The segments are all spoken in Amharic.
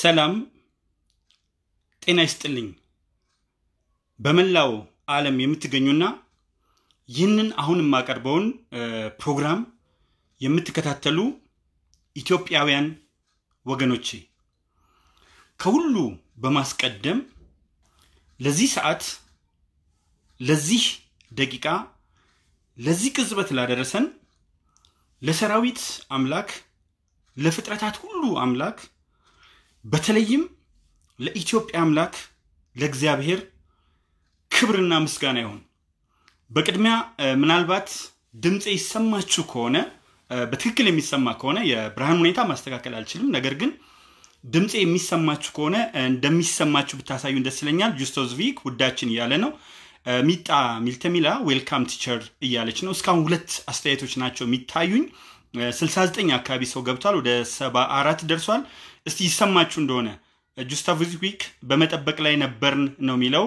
ሰላም ጤና ይስጥልኝ። በመላው ዓለም የምትገኙና ይህንን አሁን የማቀርበውን ፕሮግራም የምትከታተሉ ኢትዮጵያውያን ወገኖቼ ከሁሉ በማስቀደም ለዚህ ሰዓት፣ ለዚህ ደቂቃ፣ ለዚህ ቅጽበት ላደረሰን ለሰራዊት አምላክ፣ ለፍጥረታት ሁሉ አምላክ በተለይም ለኢትዮጵያ አምላክ ለእግዚአብሔር ክብርና ምስጋና ይሁን። በቅድሚያ ምናልባት ድምፅ ይሰማችሁ ከሆነ በትክክል የሚሰማ ከሆነ የብርሃን ሁኔታ ማስተካከል አልችልም። ነገር ግን ድምፅ የሚሰማችሁ ከሆነ እንደሚሰማችሁ ብታሳዩ ደስ ይለኛል። ጁስቶስ ቪክ ውዳችን እያለ ነው። ሚጣ ሚልተሚላ ዌልካም ቲቸር እያለች ነው። እስካሁን ሁለት አስተያየቶች ናቸው የሚታዩኝ። 69 አካባቢ ሰው ገብቷል። ወደ 74 ደርሷል። እስቲ ይሰማችሁ እንደሆነ ጁስታቭዝ ዊክ በመጠበቅ ላይ ነበርን ነው የሚለው።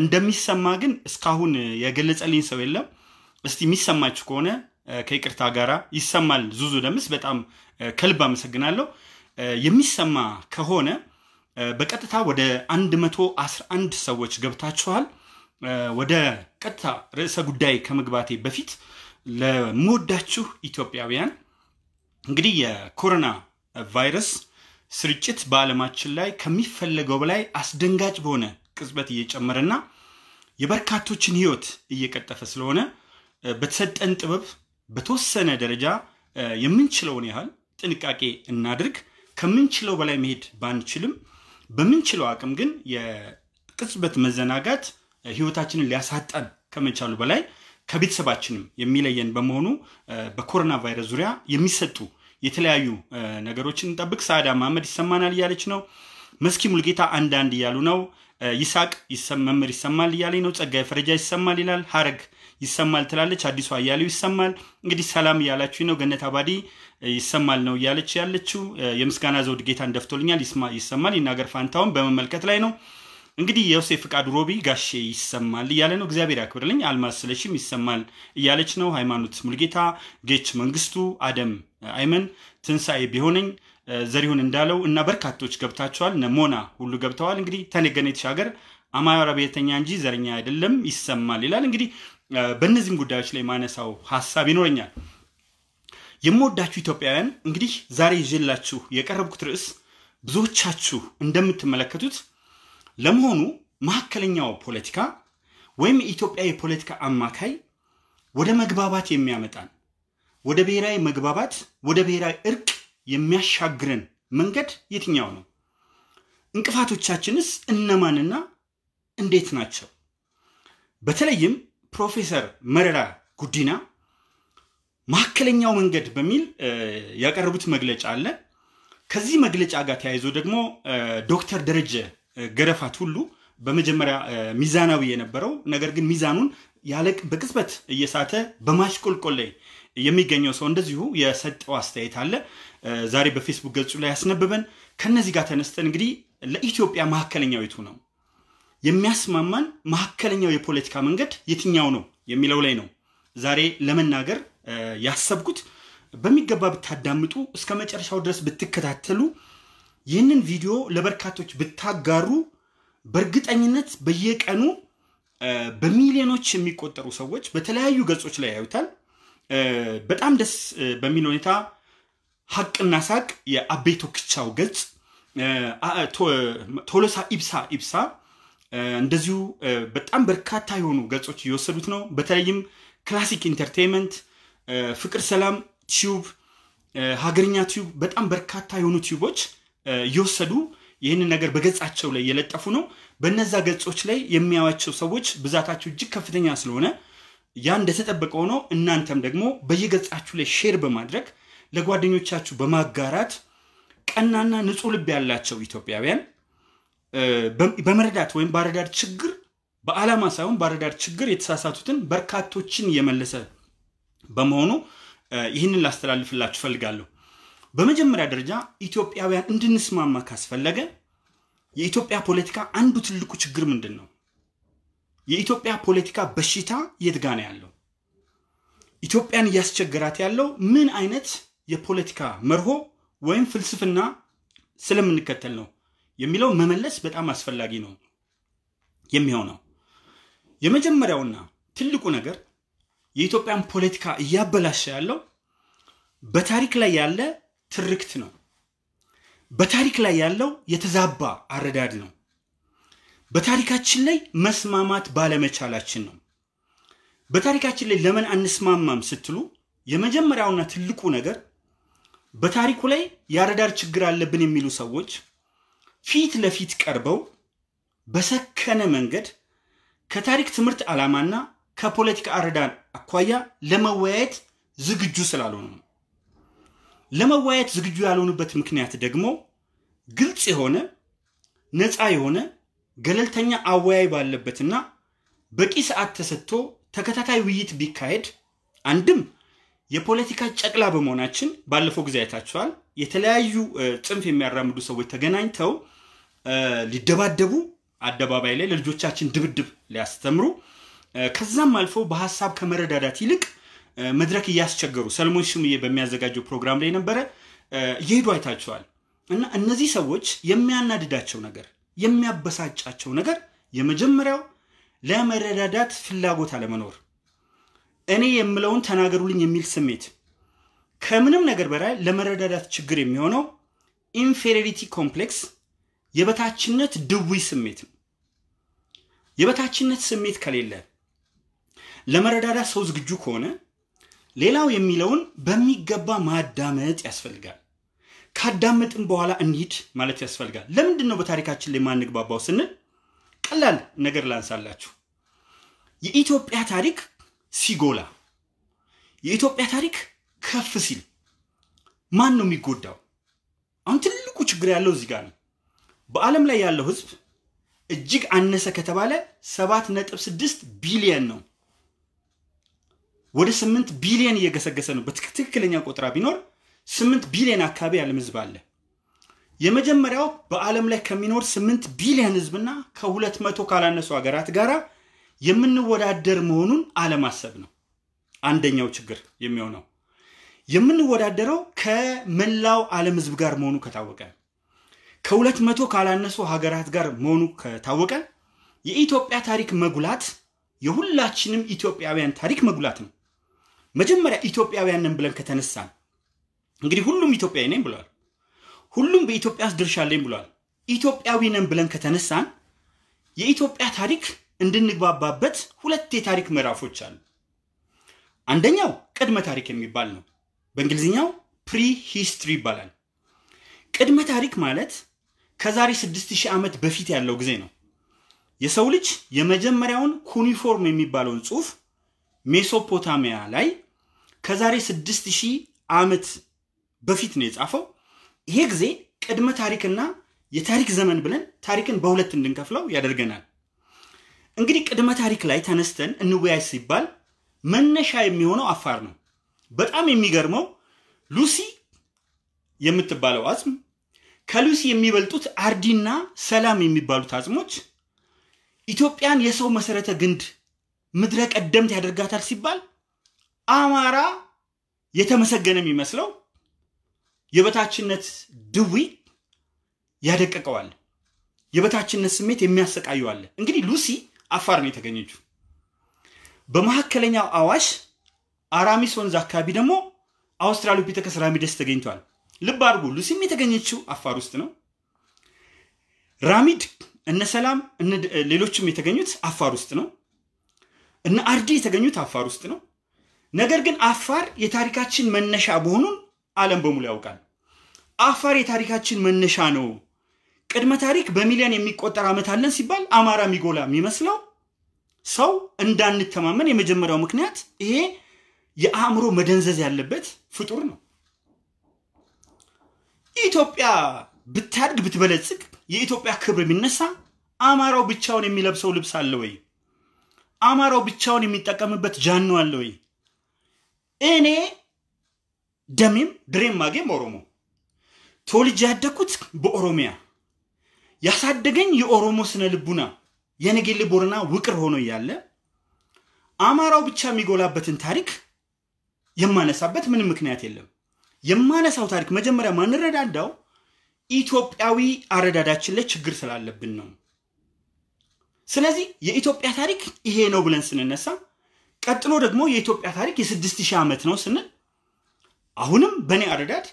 እንደሚሰማ ግን እስካሁን የገለጸልኝ ሰው የለም። እስቲ የሚሰማችሁ ከሆነ ከይቅርታ ጋራ ይሰማል። ዙዙ ደምስ በጣም ከልብ አመሰግናለሁ። የሚሰማ ከሆነ በቀጥታ ወደ 111 ሰዎች ገብታችኋል። ወደ ቀጥታ ርዕሰ ጉዳይ ከመግባቴ በፊት ለምወዳችሁ ኢትዮጵያውያን እንግዲህ የኮሮና ቫይረስ ስርጭት በዓለማችን ላይ ከሚፈለገው በላይ አስደንጋጭ በሆነ ቅጽበት እየጨመረና የበርካቶችን ህይወት እየቀጠፈ ስለሆነ በተሰጠን ጥበብ በተወሰነ ደረጃ የምንችለውን ያህል ጥንቃቄ እናድርግ። ከምንችለው በላይ መሄድ ባንችልም በምንችለው አቅም ግን የቅጽበት መዘናጋት ህይወታችንን ሊያሳጣን ከመቻሉ በላይ ከቤተሰባችንም የሚለየን በመሆኑ በኮሮና ቫይረስ ዙሪያ የሚሰጡ የተለያዩ ነገሮችን እንጠብቅ። ሳዳ ማመድ ይሰማናል እያለች ነው። መስኪ ሙልጌታ አንዳንድ እያሉ ነው። ይሳቅ መምህር ይሰማል እያለኝ ነው። ጸጋይ ፈረጃ ይሰማል ይላል። ሀረግ ይሰማል ትላለች። አዲሷ እያለው ይሰማል። እንግዲህ ሰላም እያላችሁ ነው። ገነት አባዲ ይሰማል ነው እያለች ያለችው። የምስጋና ዘውድ ጌታ እንደፍቶልኛል ይሰማል። ይናገር ፋንታውን በመመልከት ላይ ነው። እንግዲህ የውሴ ፍቃድ ሮቢ ጋሼ ይሰማል እያለ ነው። እግዚአብሔር ያክብርልኝ። አልማዝ ስለሽም ይሰማል እያለች ነው። ሃይማኖት ሙልጌታ፣ ጌች መንግስቱ፣ አደም አይመን ትንሣኤ ቢሆነኝ ዘሪሁን እንዳለው እና በርካቶች ገብታቸዋል። ሞና ሁሉ ገብተዋል። እንግዲህ ተነገነ የተሻገር አማራ ብሔርተኛ እንጂ ዘረኛ አይደለም ይሰማል ይላል። እንግዲህ በእነዚህም ጉዳዮች ላይ ማነሳው ሀሳብ ይኖረኛል። የምወዳችሁ ኢትዮጵያውያን እንግዲህ ዛሬ ይዤላችሁ የቀረብኩት ርዕስ ብዙዎቻችሁ እንደምትመለከቱት ለመሆኑ መካከለኛው ፖለቲካ ወይም የኢትዮጵያ የፖለቲካ አማካይ ወደ መግባባት የሚያመጣን ወደ ብሔራዊ መግባባት፣ ወደ ብሔራዊ እርቅ የሚያሻግረን መንገድ የትኛው ነው? እንቅፋቶቻችንስ እነማንና እንዴት ናቸው? በተለይም ፕሮፌሰር መረራ ጉዲና ማካከለኛው መንገድ በሚል ያቀረቡት መግለጫ አለ። ከዚህ መግለጫ ጋር ተያይዞ ደግሞ ዶክተር ደረጀ ገረፋት ሁሉ በመጀመሪያ ሚዛናዊ የነበረው ነገር ግን ሚዛኑን ያለቅ በቅጽበት እየሳተ በማሽቆልቆል ላይ የሚገኘው ሰው እንደዚሁ የሰጠው አስተያየት አለ ዛሬ በፌስቡክ ገጹ ላይ ያስነብበን። ከነዚህ ጋር ተነስተን እንግዲህ ለኢትዮጵያ መካከለኛው የቱ ነው የሚያስማማን መካከለኛው የፖለቲካ መንገድ የትኛው ነው የሚለው ላይ ነው ዛሬ ለመናገር ያሰብኩት። በሚገባ ብታዳምጡ እስከ መጨረሻው ድረስ ብትከታተሉ ይህንን ቪዲዮ ለበርካቶች ብታጋሩ በእርግጠኝነት በየቀኑ በሚሊዮኖች የሚቆጠሩ ሰዎች በተለያዩ ገጾች ላይ ያዩታል። በጣም ደስ በሚል ሁኔታ ሀቅና ሳቅ የአቤቶ ክቻው ገጽ ቶሎሳ ኢብሳ ኢብሳ እንደዚሁ በጣም በርካታ የሆኑ ገጾች እየወሰዱት ነው። በተለይም ክላሲክ ኢንተርቴንመንት፣ ፍቅር ሰላም ቲዩብ፣ ሀገርኛ ቲዩብ በጣም በርካታ የሆኑ ቲዩቦች እየወሰዱ ይህንን ነገር በገጻቸው ላይ እየለጠፉ ነው። በነዛ ገጾች ላይ የሚያዋቸው ሰዎች ብዛታቸው እጅግ ከፍተኛ ስለሆነ ያ እንደተጠበቀ ሆኖ እናንተም ደግሞ በየገጻችሁ ላይ ሼር በማድረግ ለጓደኞቻችሁ በማጋራት ቀናና ንጹህ ልብ ያላቸው ኢትዮጵያውያን በመረዳት ወይም በአረዳድ ችግር በዓላማ ሳይሆን በአረዳድ ችግር የተሳሳቱትን በርካቶችን የመለሰ በመሆኑ ይህንን ላስተላልፍላችሁ ፈልጋለሁ። በመጀመሪያ ደረጃ ኢትዮጵያውያን እንድንስማማ ካስፈለገ የኢትዮጵያ ፖለቲካ አንዱ ትልቁ ችግር ምንድን ነው? የኢትዮጵያ ፖለቲካ በሽታ የት ጋ ነው ያለው? ኢትዮጵያን እያስቸገራት ያለው ምን አይነት የፖለቲካ መርሆ ወይም ፍልስፍና ስለምንከተል ነው የሚለው መመለስ በጣም አስፈላጊ ነው የሚሆነው። የመጀመሪያውና ትልቁ ነገር የኢትዮጵያን ፖለቲካ እያበላሸ ያለው በታሪክ ላይ ያለ ትርክት ነው። በታሪክ ላይ ያለው የተዛባ አረዳድ ነው። በታሪካችን ላይ መስማማት ባለመቻላችን ነው። በታሪካችን ላይ ለምን አንስማማም ስትሉ የመጀመሪያውና ትልቁ ነገር በታሪኩ ላይ የአረዳድ ችግር አለብን የሚሉ ሰዎች ፊት ለፊት ቀርበው በሰከነ መንገድ ከታሪክ ትምህርት ዓላማና ከፖለቲካ አረዳድ አኳያ ለመወያየት ዝግጁ ስላልሆኑ ነው። ለመወያየት ዝግጁ ያልሆኑበት ምክንያት ደግሞ ግልጽ የሆነ ነፃ የሆነ ገለልተኛ አወያይ ባለበትና በቂ ሰዓት ተሰጥቶ ተከታታይ ውይይት ቢካሄድ አንድም የፖለቲካ ጨቅላ በመሆናችን ባለፈው ጊዜ አይታችኋል። የተለያዩ ጽንፍ የሚያራምዱ ሰዎች ተገናኝተው ሊደባደቡ አደባባይ ላይ ለልጆቻችን ድብድብ ሊያስተምሩ ከዛም አልፎ በሀሳብ ከመረዳዳት ይልቅ መድረክ እያስቸገሩ ሰለሞን ሽምዬ በሚያዘጋጀው ፕሮግራም ላይ ነበረ እየሄዱ አይታችኋል። እና እነዚህ ሰዎች የሚያናድዳቸው ነገር የሚያበሳጫቸው ነገር የመጀመሪያው ለመረዳዳት ፍላጎት አለመኖር፣ እኔ የምለውን ተናገሩልኝ የሚል ስሜት። ከምንም ነገር በላይ ለመረዳዳት ችግር የሚሆነው ኢንፌሪሪቲ ኮምፕሌክስ፣ የበታችነት ድዊ ስሜት ነው። የበታችነት ስሜት ከሌለ ለመረዳዳት ሰው ዝግጁ ከሆነ ሌላው የሚለውን በሚገባ ማዳመጥ ያስፈልጋል። ካዳመጥን በኋላ እንሂድ ማለት ያስፈልጋል። ለምንድን ነው በታሪካችን ላይ ማንግባባው ስንል ቀላል ነገር ላንሳላችሁ። የኢትዮጵያ ታሪክ ሲጎላ፣ የኢትዮጵያ ታሪክ ከፍ ሲል ማን ነው የሚጎዳው? አሁን ትልቁ ችግር ያለው እዚህ ጋር ነው። በዓለም ላይ ያለው ህዝብ እጅግ አነሰ ከተባለ 7.6 ቢሊየን ነው። ወደ 8 ቢሊየን እየገሰገሰ ነው። በትክክለኛ ቆጥራ ቢኖር ስምንት ቢሊዮን አካባቢ ያለም ህዝብ አለ። የመጀመሪያው በዓለም ላይ ከሚኖር ስምንት ቢሊዮን ህዝብና ከሁለት መቶ ካላነሱ ሀገራት ጋር የምንወዳደር መሆኑን አለማሰብ ነው አንደኛው ችግር የሚሆነው። የምንወዳደረው ከመላው ዓለም ህዝብ ጋር መሆኑ ከታወቀ ከሁለት መቶ ካላነሱ ሀገራት ጋር መሆኑ ከታወቀ የኢትዮጵያ ታሪክ መጉላት የሁላችንም ኢትዮጵያውያን ታሪክ መጉላት ነው። መጀመሪያ ኢትዮጵያውያንን ብለን ከተነሳን እንግዲህ ሁሉም ኢትዮጵያዊ ነኝ ብሏል። ሁሉም በኢትዮጵያ ውስጥ ድርሻ አለኝ ብሏል። ኢትዮጵያዊ ነን ብለን ከተነሳን የኢትዮጵያ ታሪክ እንድንግባባበት ሁለት የታሪክ ምዕራፎች አሉ። አንደኛው ቅድመ ታሪክ የሚባል ነው። በእንግሊዝኛው ፕሪ ሂስትሪ ይባላል። ቅድመ ታሪክ ማለት ከዛሬ 6000 ዓመት በፊት ያለው ጊዜ ነው። የሰው ልጅ የመጀመሪያውን ኩኒፎርም የሚባለውን ጽሑፍ ሜሶፖታሚያ ላይ ከዛሬ 6000 ዓመት በፊት ነው የጻፈው። ይሄ ጊዜ ቅድመ ታሪክና የታሪክ ዘመን ብለን ታሪክን በሁለት እንድንከፍለው ያደርገናል። እንግዲህ ቅድመ ታሪክ ላይ ተነስተን እንወያይ ሲባል መነሻ የሚሆነው አፋር ነው። በጣም የሚገርመው ሉሲ የምትባለው አጽም ከሉሲ የሚበልጡት አርዲና ሰላም የሚባሉት አጽሞች ኢትዮጵያን የሰው መሰረተ ግንድ ምድረ ቀደምት ያደርጋታል ሲባል አማራ የተመሰገነ የሚመስለው የበታችነት ድዊ ያደቀቀዋል። የበታችነት ስሜት የሚያሰቃዩ እንግዲህ ሉሲ አፋር ነው የተገኘችው። በመካከለኛው አዋሽ አራሚስ ወንዝ አካባቢ ደግሞ አውስትራሎፒቴከስ ራሚደስ ተገኝቷል። ልብ አድርጉ፣ ሉሲም የተገኘችው አፋር ውስጥ ነው። ራሚድ እነ ሰላም ሌሎችም የተገኙት አፋር ውስጥ ነው። እነ አርዲ የተገኙት አፋር ውስጥ ነው። ነገር ግን አፋር የታሪካችን መነሻ መሆኑን ዓለም በሙሉ ያውቃል። አፋር የታሪካችን መነሻ ነው። ቅድመ ታሪክ በሚሊዮን የሚቆጠር ዓመት አለን ሲባል አማራ የሚጎላ የሚመስለው ሰው እንዳንተማመን የመጀመሪያው ምክንያት ይሄ የአእምሮ መደንዘዝ ያለበት ፍጡር ነው። ኢትዮጵያ ብታድግ ብትበለጽግ የኢትዮጵያ ክብር የሚነሳ አማራው ብቻውን የሚለብሰው ልብስ አለ ወይ? አማራው ብቻውን የሚጠቀምበት ጃኖ አለ ወይ? እኔ ደሜም ድሬም ማጌም ኦሮሞ ተወልጄ ያደግኩት በኦሮሚያ ያሳደገኝ የኦሮሞ ስነ ልቡና የነጌሌ ቦረና ውቅር ሆኖ እያለ አማራው ብቻ የሚጎላበትን ታሪክ የማነሳበት ምንም ምክንያት የለም። የማነሳው ታሪክ መጀመሪያ ማንረዳዳው ኢትዮጵያዊ አረዳዳችን ላይ ችግር ስላለብን ነው። ስለዚህ የኢትዮጵያ ታሪክ ይሄ ነው ብለን ስንነሳ፣ ቀጥሎ ደግሞ የኢትዮጵያ ታሪክ የስድስት ሺህ ዓመት ነው ስንል አሁንም በእኔ አረዳድ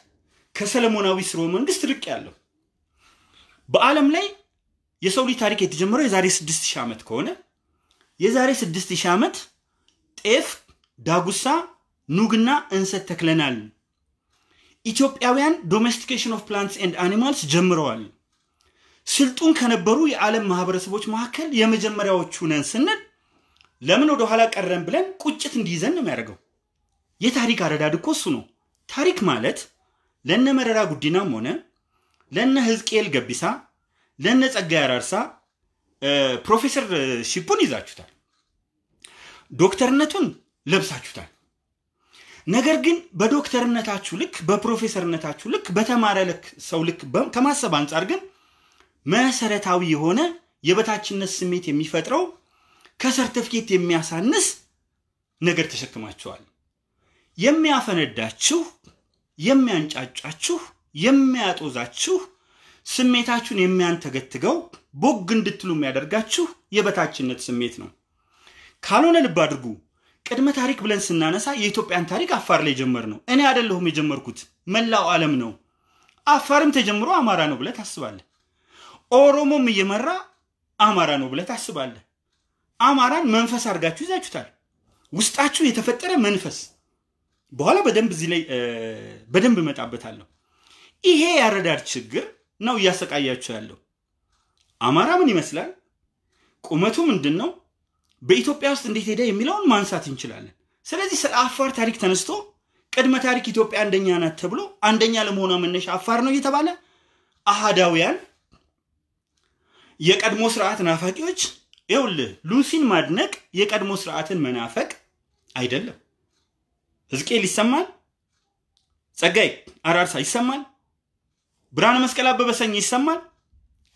ከሰለሞናዊ ስርወ መንግስት ልቅ ያለው በዓለም ላይ የሰው ልጅ ታሪክ የተጀመረው የዛሬ 6000 ዓመት ከሆነ የዛሬ 6000 ዓመት ጤፍ፣ ዳጉሳ፣ ኑግና እንሰት ተክለናል። ኢትዮጵያውያን ዶሜስቲኬሽን ኦፍ ፕላንትስ ኤንድ አኒማልስ ጀምረዋል። ስልጡን ከነበሩ የዓለም ማህበረሰቦች መካከል የመጀመሪያዎቹ ነን ስንል ለምን ወደኋላ ቀረን ብለን ቁጭት እንዲይዘን ነው የሚያደርገው። የታሪክ አረዳድ እኮ እሱ ነው። ታሪክ ማለት ለነ መረራ ጉዲናም ሆነ ለነ ህዝቅኤል ገቢሳ ለነ ጸጋዬ አራርሳ ፕሮፌሰር ሺፑን ይዛችሁታል፣ ዶክተርነቱን ለብሳችሁታል። ነገር ግን በዶክተርነታችሁ ልክ በፕሮፌሰርነታችሁ ልክ በተማረ ልክ ሰው ልክ ከማሰብ አንጻር ግን መሰረታዊ የሆነ የበታችነት ስሜት የሚፈጥረው ከሰርተፍኬት የሚያሳንስ ነገር ተሸክማችኋል። የሚያፈነዳችሁ፣ የሚያንጫጫችሁ፣ የሚያጦዛችሁ ስሜታችሁን የሚያንተገትገው ቦግ እንድትሉ የሚያደርጋችሁ የበታችነት ስሜት ነው። ካልሆነ ልብ አድርጉ፣ ቅድመ ታሪክ ብለን ስናነሳ የኢትዮጵያን ታሪክ አፋር ላይ ጀመር ነው። እኔ አይደለሁም የጀመርኩት፣ መላው ዓለም ነው። አፋርም ተጀምሮ አማራ ነው ብለህ ታስባለህ። ኦሮሞም እየመራ አማራ ነው ብለህ ታስባለህ። አማራን መንፈስ አድርጋችሁ ይዛችሁታል። ውስጣችሁ የተፈጠረ መንፈስ በኋላ በደንብ እዚህ ላይ በደንብ እመጣበታለሁ። ይሄ ያረዳድ ችግር ነው እያሰቃያቸው ያለው። አማራ ምን ይመስላል? ቁመቱ ምንድን ነው? በኢትዮጵያ ውስጥ እንዴት ሄደ የሚለውን ማንሳት እንችላለን። ስለዚህ ስለ አፋር ታሪክ ተነስቶ ቅድመ ታሪክ ኢትዮጵያ አንደኛ ናት ተብሎ አንደኛ ለመሆኗ መነሻ አፋር ነው እየተባለ አሃዳውያን የቀድሞ ስርዓት ናፋቂዎች፣ ይኸውልህ ሉሲን ማድነቅ የቀድሞ ስርዓትን መናፈቅ አይደለም። ህዝቅኤል ይሰማል። ጸጋይ አራርሳ ይሰማል። ብርሃነ መስቀል አበበሰኝ ይሰማል።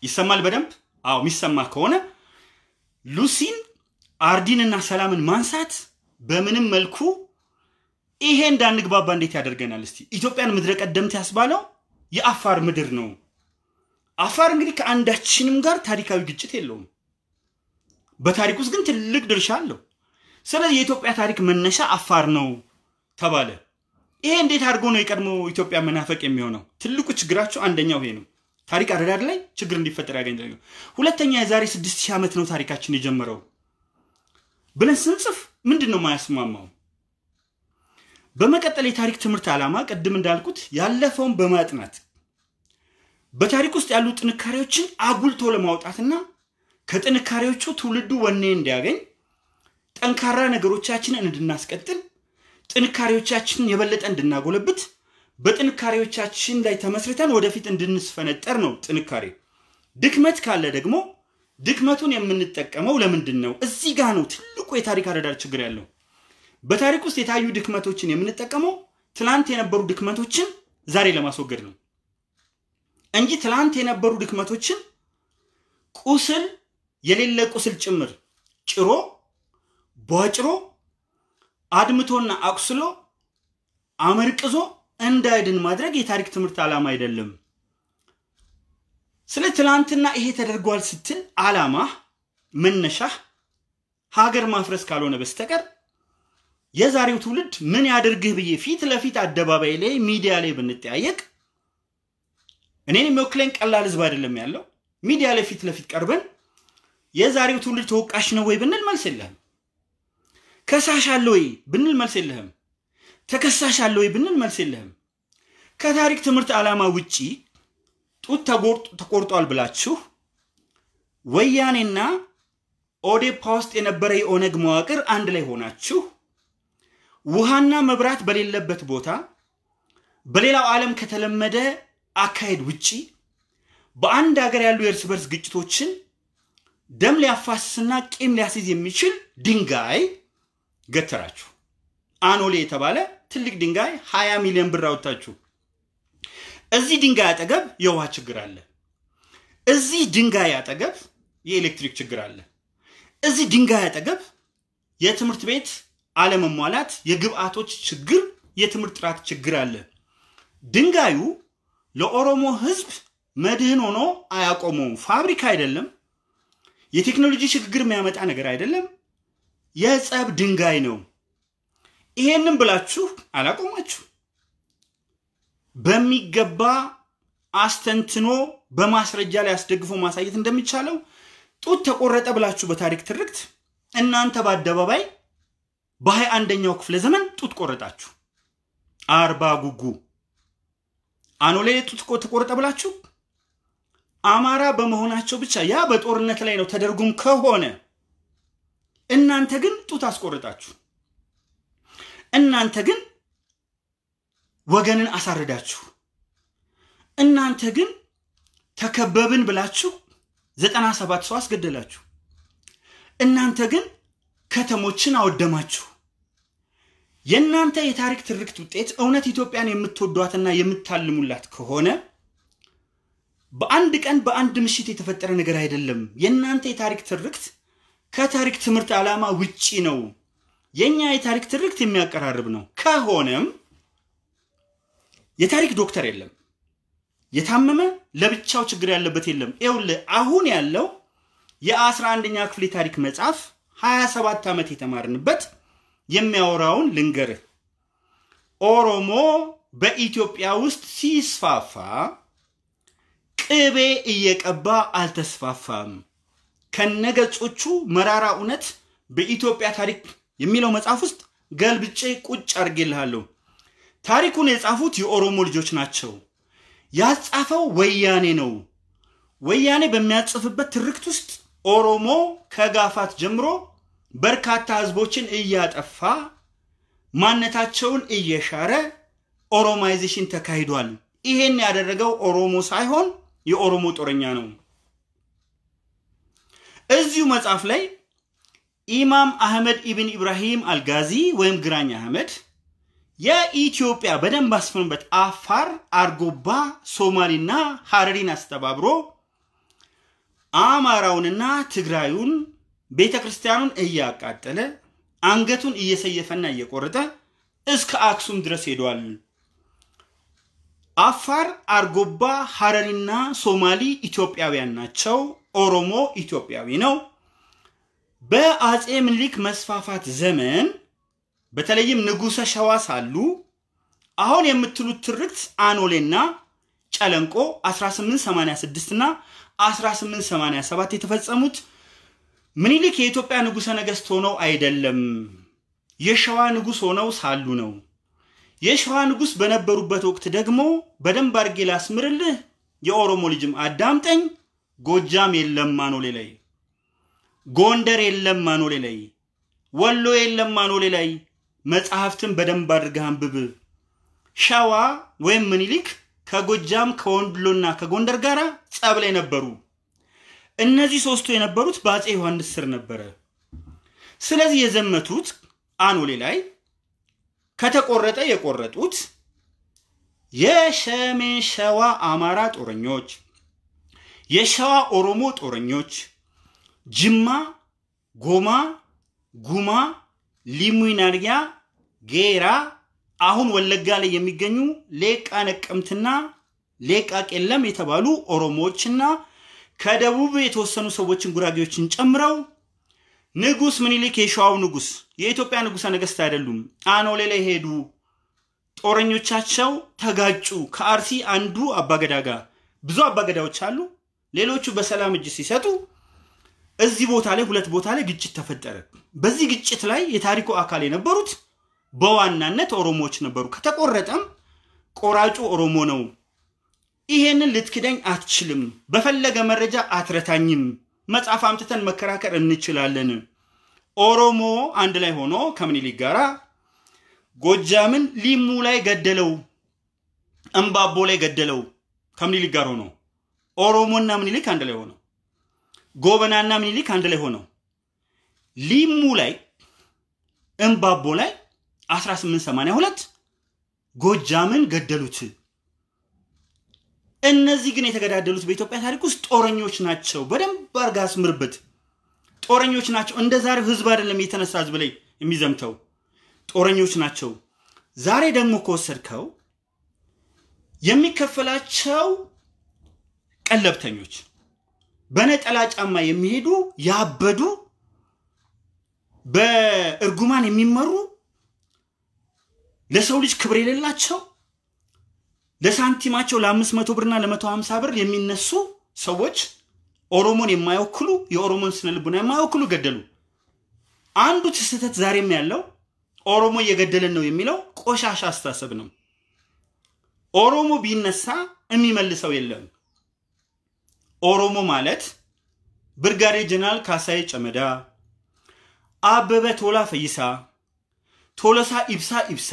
ይሰማል በደንብ አዎ። የሚሰማ ከሆነ ሉሲን አርዲንና ሰላምን ማንሳት በምንም መልኩ ይሄ እንዳንግባባ እንዴት ያደርገናል? እስቲ ኢትዮጵያን ምድረ ቀደምት ያስባለው የአፋር ምድር ነው። አፋር እንግዲህ ከአንዳችንም ጋር ታሪካዊ ግጭት የለውም። በታሪክ ውስጥ ግን ትልቅ ድርሻ አለው። ስለዚህ የኢትዮጵያ ታሪክ መነሻ አፋር ነው ተባለ። ይሄ እንዴት አድርጎ ነው የቀድሞ ኢትዮጵያ መናፈቅ የሚሆነው? ትልቁ ችግራቸው አንደኛው ይሄ ነው። ታሪክ አረዳድ ላይ ችግር እንዲፈጠር ያገኝ። ሁለተኛ የዛሬ ስድስት ሺህ ዓመት ነው ታሪካችን የጀመረው ብለን ስንጽፍ ምንድን ነው ማያስማማው? በመቀጠል የታሪክ ትምህርት ዓላማ ቅድም እንዳልኩት ያለፈውን በማጥናት በታሪክ ውስጥ ያሉ ጥንካሬዎችን አጉልቶ ለማውጣትና ከጥንካሬዎቹ ትውልዱ ወኔ እንዲያገኝ ጠንካራ ነገሮቻችንን እንድናስቀጥል ጥንካሬዎቻችንን የበለጠ እንድናጎለብት በጥንካሬዎቻችን ላይ ተመስርተን ወደፊት እንድንስፈነጠር ነው ጥንካሬ። ድክመት ካለ ደግሞ ድክመቱን የምንጠቀመው ለምንድን ነው? እዚህ ጋር ነው ትልቁ የታሪክ አረዳድ ችግር ያለው። በታሪክ ውስጥ የታዩ ድክመቶችን የምንጠቀመው ትላንት የነበሩ ድክመቶችን ዛሬ ለማስወገድ ነው እንጂ ትላንት የነበሩ ድክመቶችን ቁስል የሌለ ቁስል ጭምር ጭሮ ቧጭሮ አድምቶና አቁስሎ አመርቅዞ እንዳይድን ማድረግ የታሪክ ትምህርት ዓላማ አይደለም። ስለ ትላንትና ይሄ ተደርጓል ስትል ዓላማ መነሻህ ሀገር ማፍረስ ካልሆነ በስተቀር የዛሬው ትውልድ ምን ያደርግህ ብዬ ፊት ለፊት አደባባይ ላይ ሚዲያ ላይ ብንጠያየቅ እኔን የሚወክለኝ ቀላል ህዝብ አይደለም ያለው። ሚዲያ ላይ ፊት ለፊት ቀርበን የዛሬው ትውልድ ተወቃሽ ነው ወይ ብንል መልስ የለህም። ከሳሽ አለ ወይ ብንል መልስ የለህም። ተከሳሽ አለ ወይ ብንል መልስ የለህም። ከታሪክ ትምህርት ዓላማ ውጪ ጡት ተቆርጧል ብላችሁ ወያኔና ኦዴፓ ውስጥ የነበረ የኦነግ መዋቅር አንድ ላይ ሆናችሁ ውሃና መብራት በሌለበት ቦታ በሌላው ዓለም ከተለመደ አካሄድ ውጪ በአንድ ሀገር ያሉ የእርስ በርስ ግጭቶችን ደም ሊያፋስስና ቂም ሊያስይዝ የሚችል ድንጋይ ገተራችሁ። አኖሌ የተባለ ትልቅ ድንጋይ 20 ሚሊዮን ብር አወጣችሁ። እዚህ ድንጋይ አጠገብ የውሃ ችግር አለ። እዚህ ድንጋይ አጠገብ የኤሌክትሪክ ችግር አለ። እዚህ ድንጋይ አጠገብ የትምህርት ቤት አለመሟላት፣ የግብአቶች ችግር፣ የትምህርት ጥራት ችግር አለ። ድንጋዩ ለኦሮሞ ህዝብ መድህን ሆኖ አያቆመውም። ፋብሪካ አይደለም። የቴክኖሎጂ ሽግግር የሚያመጣ ነገር አይደለም። የጸብ ድንጋይ ነው። ይሄንን ብላችሁ አላቆማችሁ። በሚገባ አስተንትኖ በማስረጃ ላይ አስደግፎ ማሳየት እንደሚቻለው ጡት ተቆረጠ ብላችሁ በታሪክ ትርክት እናንተ በአደባባይ በሀያ አንደኛው ክፍለ ዘመን ጡት ቆረጣችሁ። አርባ ጉጉ አኖሌ ጡት ተቆረጠ ብላችሁ አማራ በመሆናቸው ብቻ ያ በጦርነት ላይ ነው ተደርጎም ከሆነ እናንተ ግን ጡት አስቆርጣችሁ፣ እናንተ ግን ወገንን አሳርዳችሁ፣ እናንተ ግን ተከበብን ብላችሁ ዘጠና ሰባት ሰው አስገደላችሁ። እናንተ ግን ከተሞችን አወደማችሁ። የእናንተ የታሪክ ትርክት ውጤት እውነት ኢትዮጵያን የምትወዷትና የምታልሙላት ከሆነ በአንድ ቀን በአንድ ምሽት የተፈጠረ ነገር አይደለም። የእናንተ የታሪክ ትርክት ከታሪክ ትምህርት ዓላማ ውጪ ነው። የኛ የታሪክ ትርክት የሚያቀራርብ ነው። ከሆነም የታሪክ ዶክተር የለም። የታመመ ለብቻው ችግር ያለበት የለም። ይኸውልህ አሁን ያለው የ11ኛ ክፍል የታሪክ መጽሐፍ 27 ዓመት የተማርንበት የሚያወራውን ልንገርህ። ኦሮሞ በኢትዮጵያ ውስጥ ሲስፋፋ ቅቤ እየቀባ አልተስፋፋም። ከነገጾቹ መራራ እውነት በኢትዮጵያ ታሪክ የሚለው መጽሐፍ ውስጥ ገልብጬ ቁጭ አድርጌልሃለሁ። ታሪኩን የጻፉት የኦሮሞ ልጆች ናቸው። ያጻፈው ወያኔ ነው። ወያኔ በሚያጽፍበት ትርክት ውስጥ ኦሮሞ ከጋፋት ጀምሮ በርካታ ህዝቦችን እያጠፋ ማንነታቸውን እየሻረ ኦሮማይዜሽን ተካሂዷል። ይሄን ያደረገው ኦሮሞ ሳይሆን የኦሮሞ ጦረኛ ነው። እዚሁ መጽሐፍ ላይ ኢማም አህመድ ኢብን ኢብራሂም አልጋዚ ወይም ግራኝ አህመድ የኢትዮጵያ በደንብ አስፍንበት አፋር፣ አርጎባ፣ ሶማሊና ሀረሪን አስተባብሮ አማራውንና ትግራዩን ቤተ ክርስቲያኑን እያቃጠለ አንገቱን እየሰየፈና እየቆረጠ እስከ አክሱም ድረስ ሄዷል። አፋር፣ አርጎባ፣ ሀረሪና ሶማሊ ኢትዮጵያውያን ናቸው። ኦሮሞ ኢትዮጵያዊ ነው። በአጼ ምኒልክ መስፋፋት ዘመን በተለይም ንጉሰ ሸዋ ሳሉ አሁን የምትሉት ትርክት አኖሌና ጨለንቆ 1886 እና 1887 የተፈጸሙት ምኒልክ የኢትዮጵያ ንጉሰ ነገስት ሆነው አይደለም፣ የሸዋ ንጉስ ሆነው ሳሉ ነው። የሸዋ ንጉስ በነበሩበት ወቅት ደግሞ በደንብ አድርጌ ላስምርልህ፣ የኦሮሞ ልጅም አዳምጠኝ። ጎጃም የለም ማኖሌ ላይ፣ ጎንደር የለም ማኖሌ ላይ፣ ወሎ የለም ማኖሌ ላይ። መጽሐፍትን በደንብ አድርገህ አንብብ። ሸዋ ወይም ምኒልክ ከጎጃም ከወሎና ከጎንደር ጋር ጸብ ላይ ነበሩ። እነዚህ ሶስቱ የነበሩት በአፄ ዮሐንስ ስር ነበረ። ስለዚህ የዘመቱት አኖሌ ላይ ከተቆረጠ የቆረጡት የሰሜን ሸዋ አማራ ጦረኞች የሸዋ ኦሮሞ ጦረኞች ጅማ፣ ጎማ፣ ጉማ፣ ሊሙናርያ፣ ጌራ አሁን ወለጋ ላይ የሚገኙ ሌቃ ነቀምትና ሌቃ ቄለም የተባሉ ኦሮሞዎችና ከደቡብ የተወሰኑ ሰዎችን ጉራጌዎችን ጨምረው ንጉስ ምኒልክ የሸዋው ንጉስ የኢትዮጵያ ንጉሰ ነገስት አይደሉም። አኖ ሌላ ሄዱ። ጦረኞቻቸው ተጋጩ። ከአርሲ አንዱ አባገዳ ጋር ብዙ አባገዳዎች አሉ። ሌሎቹ በሰላም እጅ ሲሰጡ እዚህ ቦታ ላይ ሁለት ቦታ ላይ ግጭት ተፈጠረ። በዚህ ግጭት ላይ የታሪኩ አካል የነበሩት በዋናነት ኦሮሞዎች ነበሩ። ከተቆረጠም ቆራጩ ኦሮሞ ነው። ይሄንን ልትክደኝ አትችልም። በፈለገ መረጃ አትረታኝም። መጽሐፍ አምጥተን መከራከር እንችላለን። ኦሮሞ አንድ ላይ ሆኖ ከምኒልክ ጋራ ጎጃምን ሊሙ ላይ ገደለው፣ እምባቦ ላይ ገደለው ከምኒልክ ጋር ሆኖ ኦሮሞና ምኒልክ አንድ ላይ ሆነው፣ ጎበናና ምኒልክ አንድ ላይ ሆነው ሊሙ ላይ እምባቦ ላይ 1882 ጎጃምን ገደሉት። እነዚህ ግን የተገዳደሉት በኢትዮጵያ ታሪክ ውስጥ ጦረኞች ናቸው። በደንብ አርጋ አስምርበት። ጦረኞች ናቸው። እንደ ዛሬው ህዝብ አይደለም የተነሳ ህዝብ ላይ የሚዘምተው ጦረኞች ናቸው። ዛሬ ደግሞ ከወሰድከው የሚከፈላቸው ቀለብተኞች፣ በነጠላ ጫማ የሚሄዱ ያበዱ፣ በእርጉማን የሚመሩ ለሰው ልጅ ክብር የሌላቸው ለሳንቲማቸው ለአምስት መቶ ብርና ለመቶ ሀምሳ ብር የሚነሱ ሰዎች ኦሮሞን የማይወክሉ የኦሮሞን ስነ ልቡና የማይወክሉ ገደሉ። አንዱ ስህተት ዛሬም ያለው ኦሮሞ እየገደለን ነው የሚለው ቆሻሻ አስተሳሰብ ነው። ኦሮሞ ቢነሳ የሚመልሰው የለም። ኦሮሞ ማለት ብርጋሪ ጀነራል ካሳዬ ጨመዳ፣ አበበ ቶላ ፈይሳ፣ ቶለሳ ኢብሳ ኢብሳ፣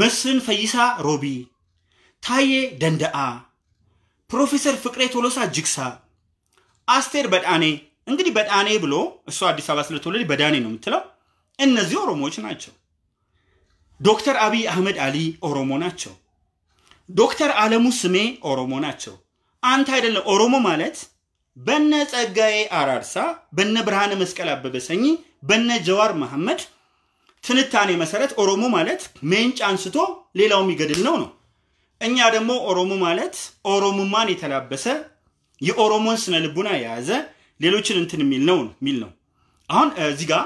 መስፍን ፈይሳ ሮቢ፣ ታዬ ደንደአ፣ ፕሮፌሰር ፍቅሬ ቶሎሳ ጅግሳ፣ አስቴር በዳኔ። እንግዲህ በዳኔ ብሎ እሷ አዲስ አበባ ስለተወለደ በዳኔ ነው የምትለው። እነዚህ ኦሮሞዎች ናቸው። ዶክተር አብይ አህመድ አሊ ኦሮሞ ናቸው። ዶክተር አለሙ ስሜ ኦሮሞ ናቸው። አንተ አይደለም ኦሮሞ ማለት በነ ጸጋዬ አራርሳ፣ በነ ብርሃነ መስቀል አበበ ሰኚ፣ በነ ጀዋር መሐመድ ትንታኔ መሰረት ኦሮሞ ማለት ሜንጭ አንስቶ ሌላው የሚገድል ነው ነው። እኛ ደግሞ ኦሮሞ ማለት ኦሮሞማን የተላበሰ የኦሮሞን ስነ ልቡና የያዘ ሌሎችን እንትን የሚል ነው የሚል ነው። አሁን እዚህ ጋር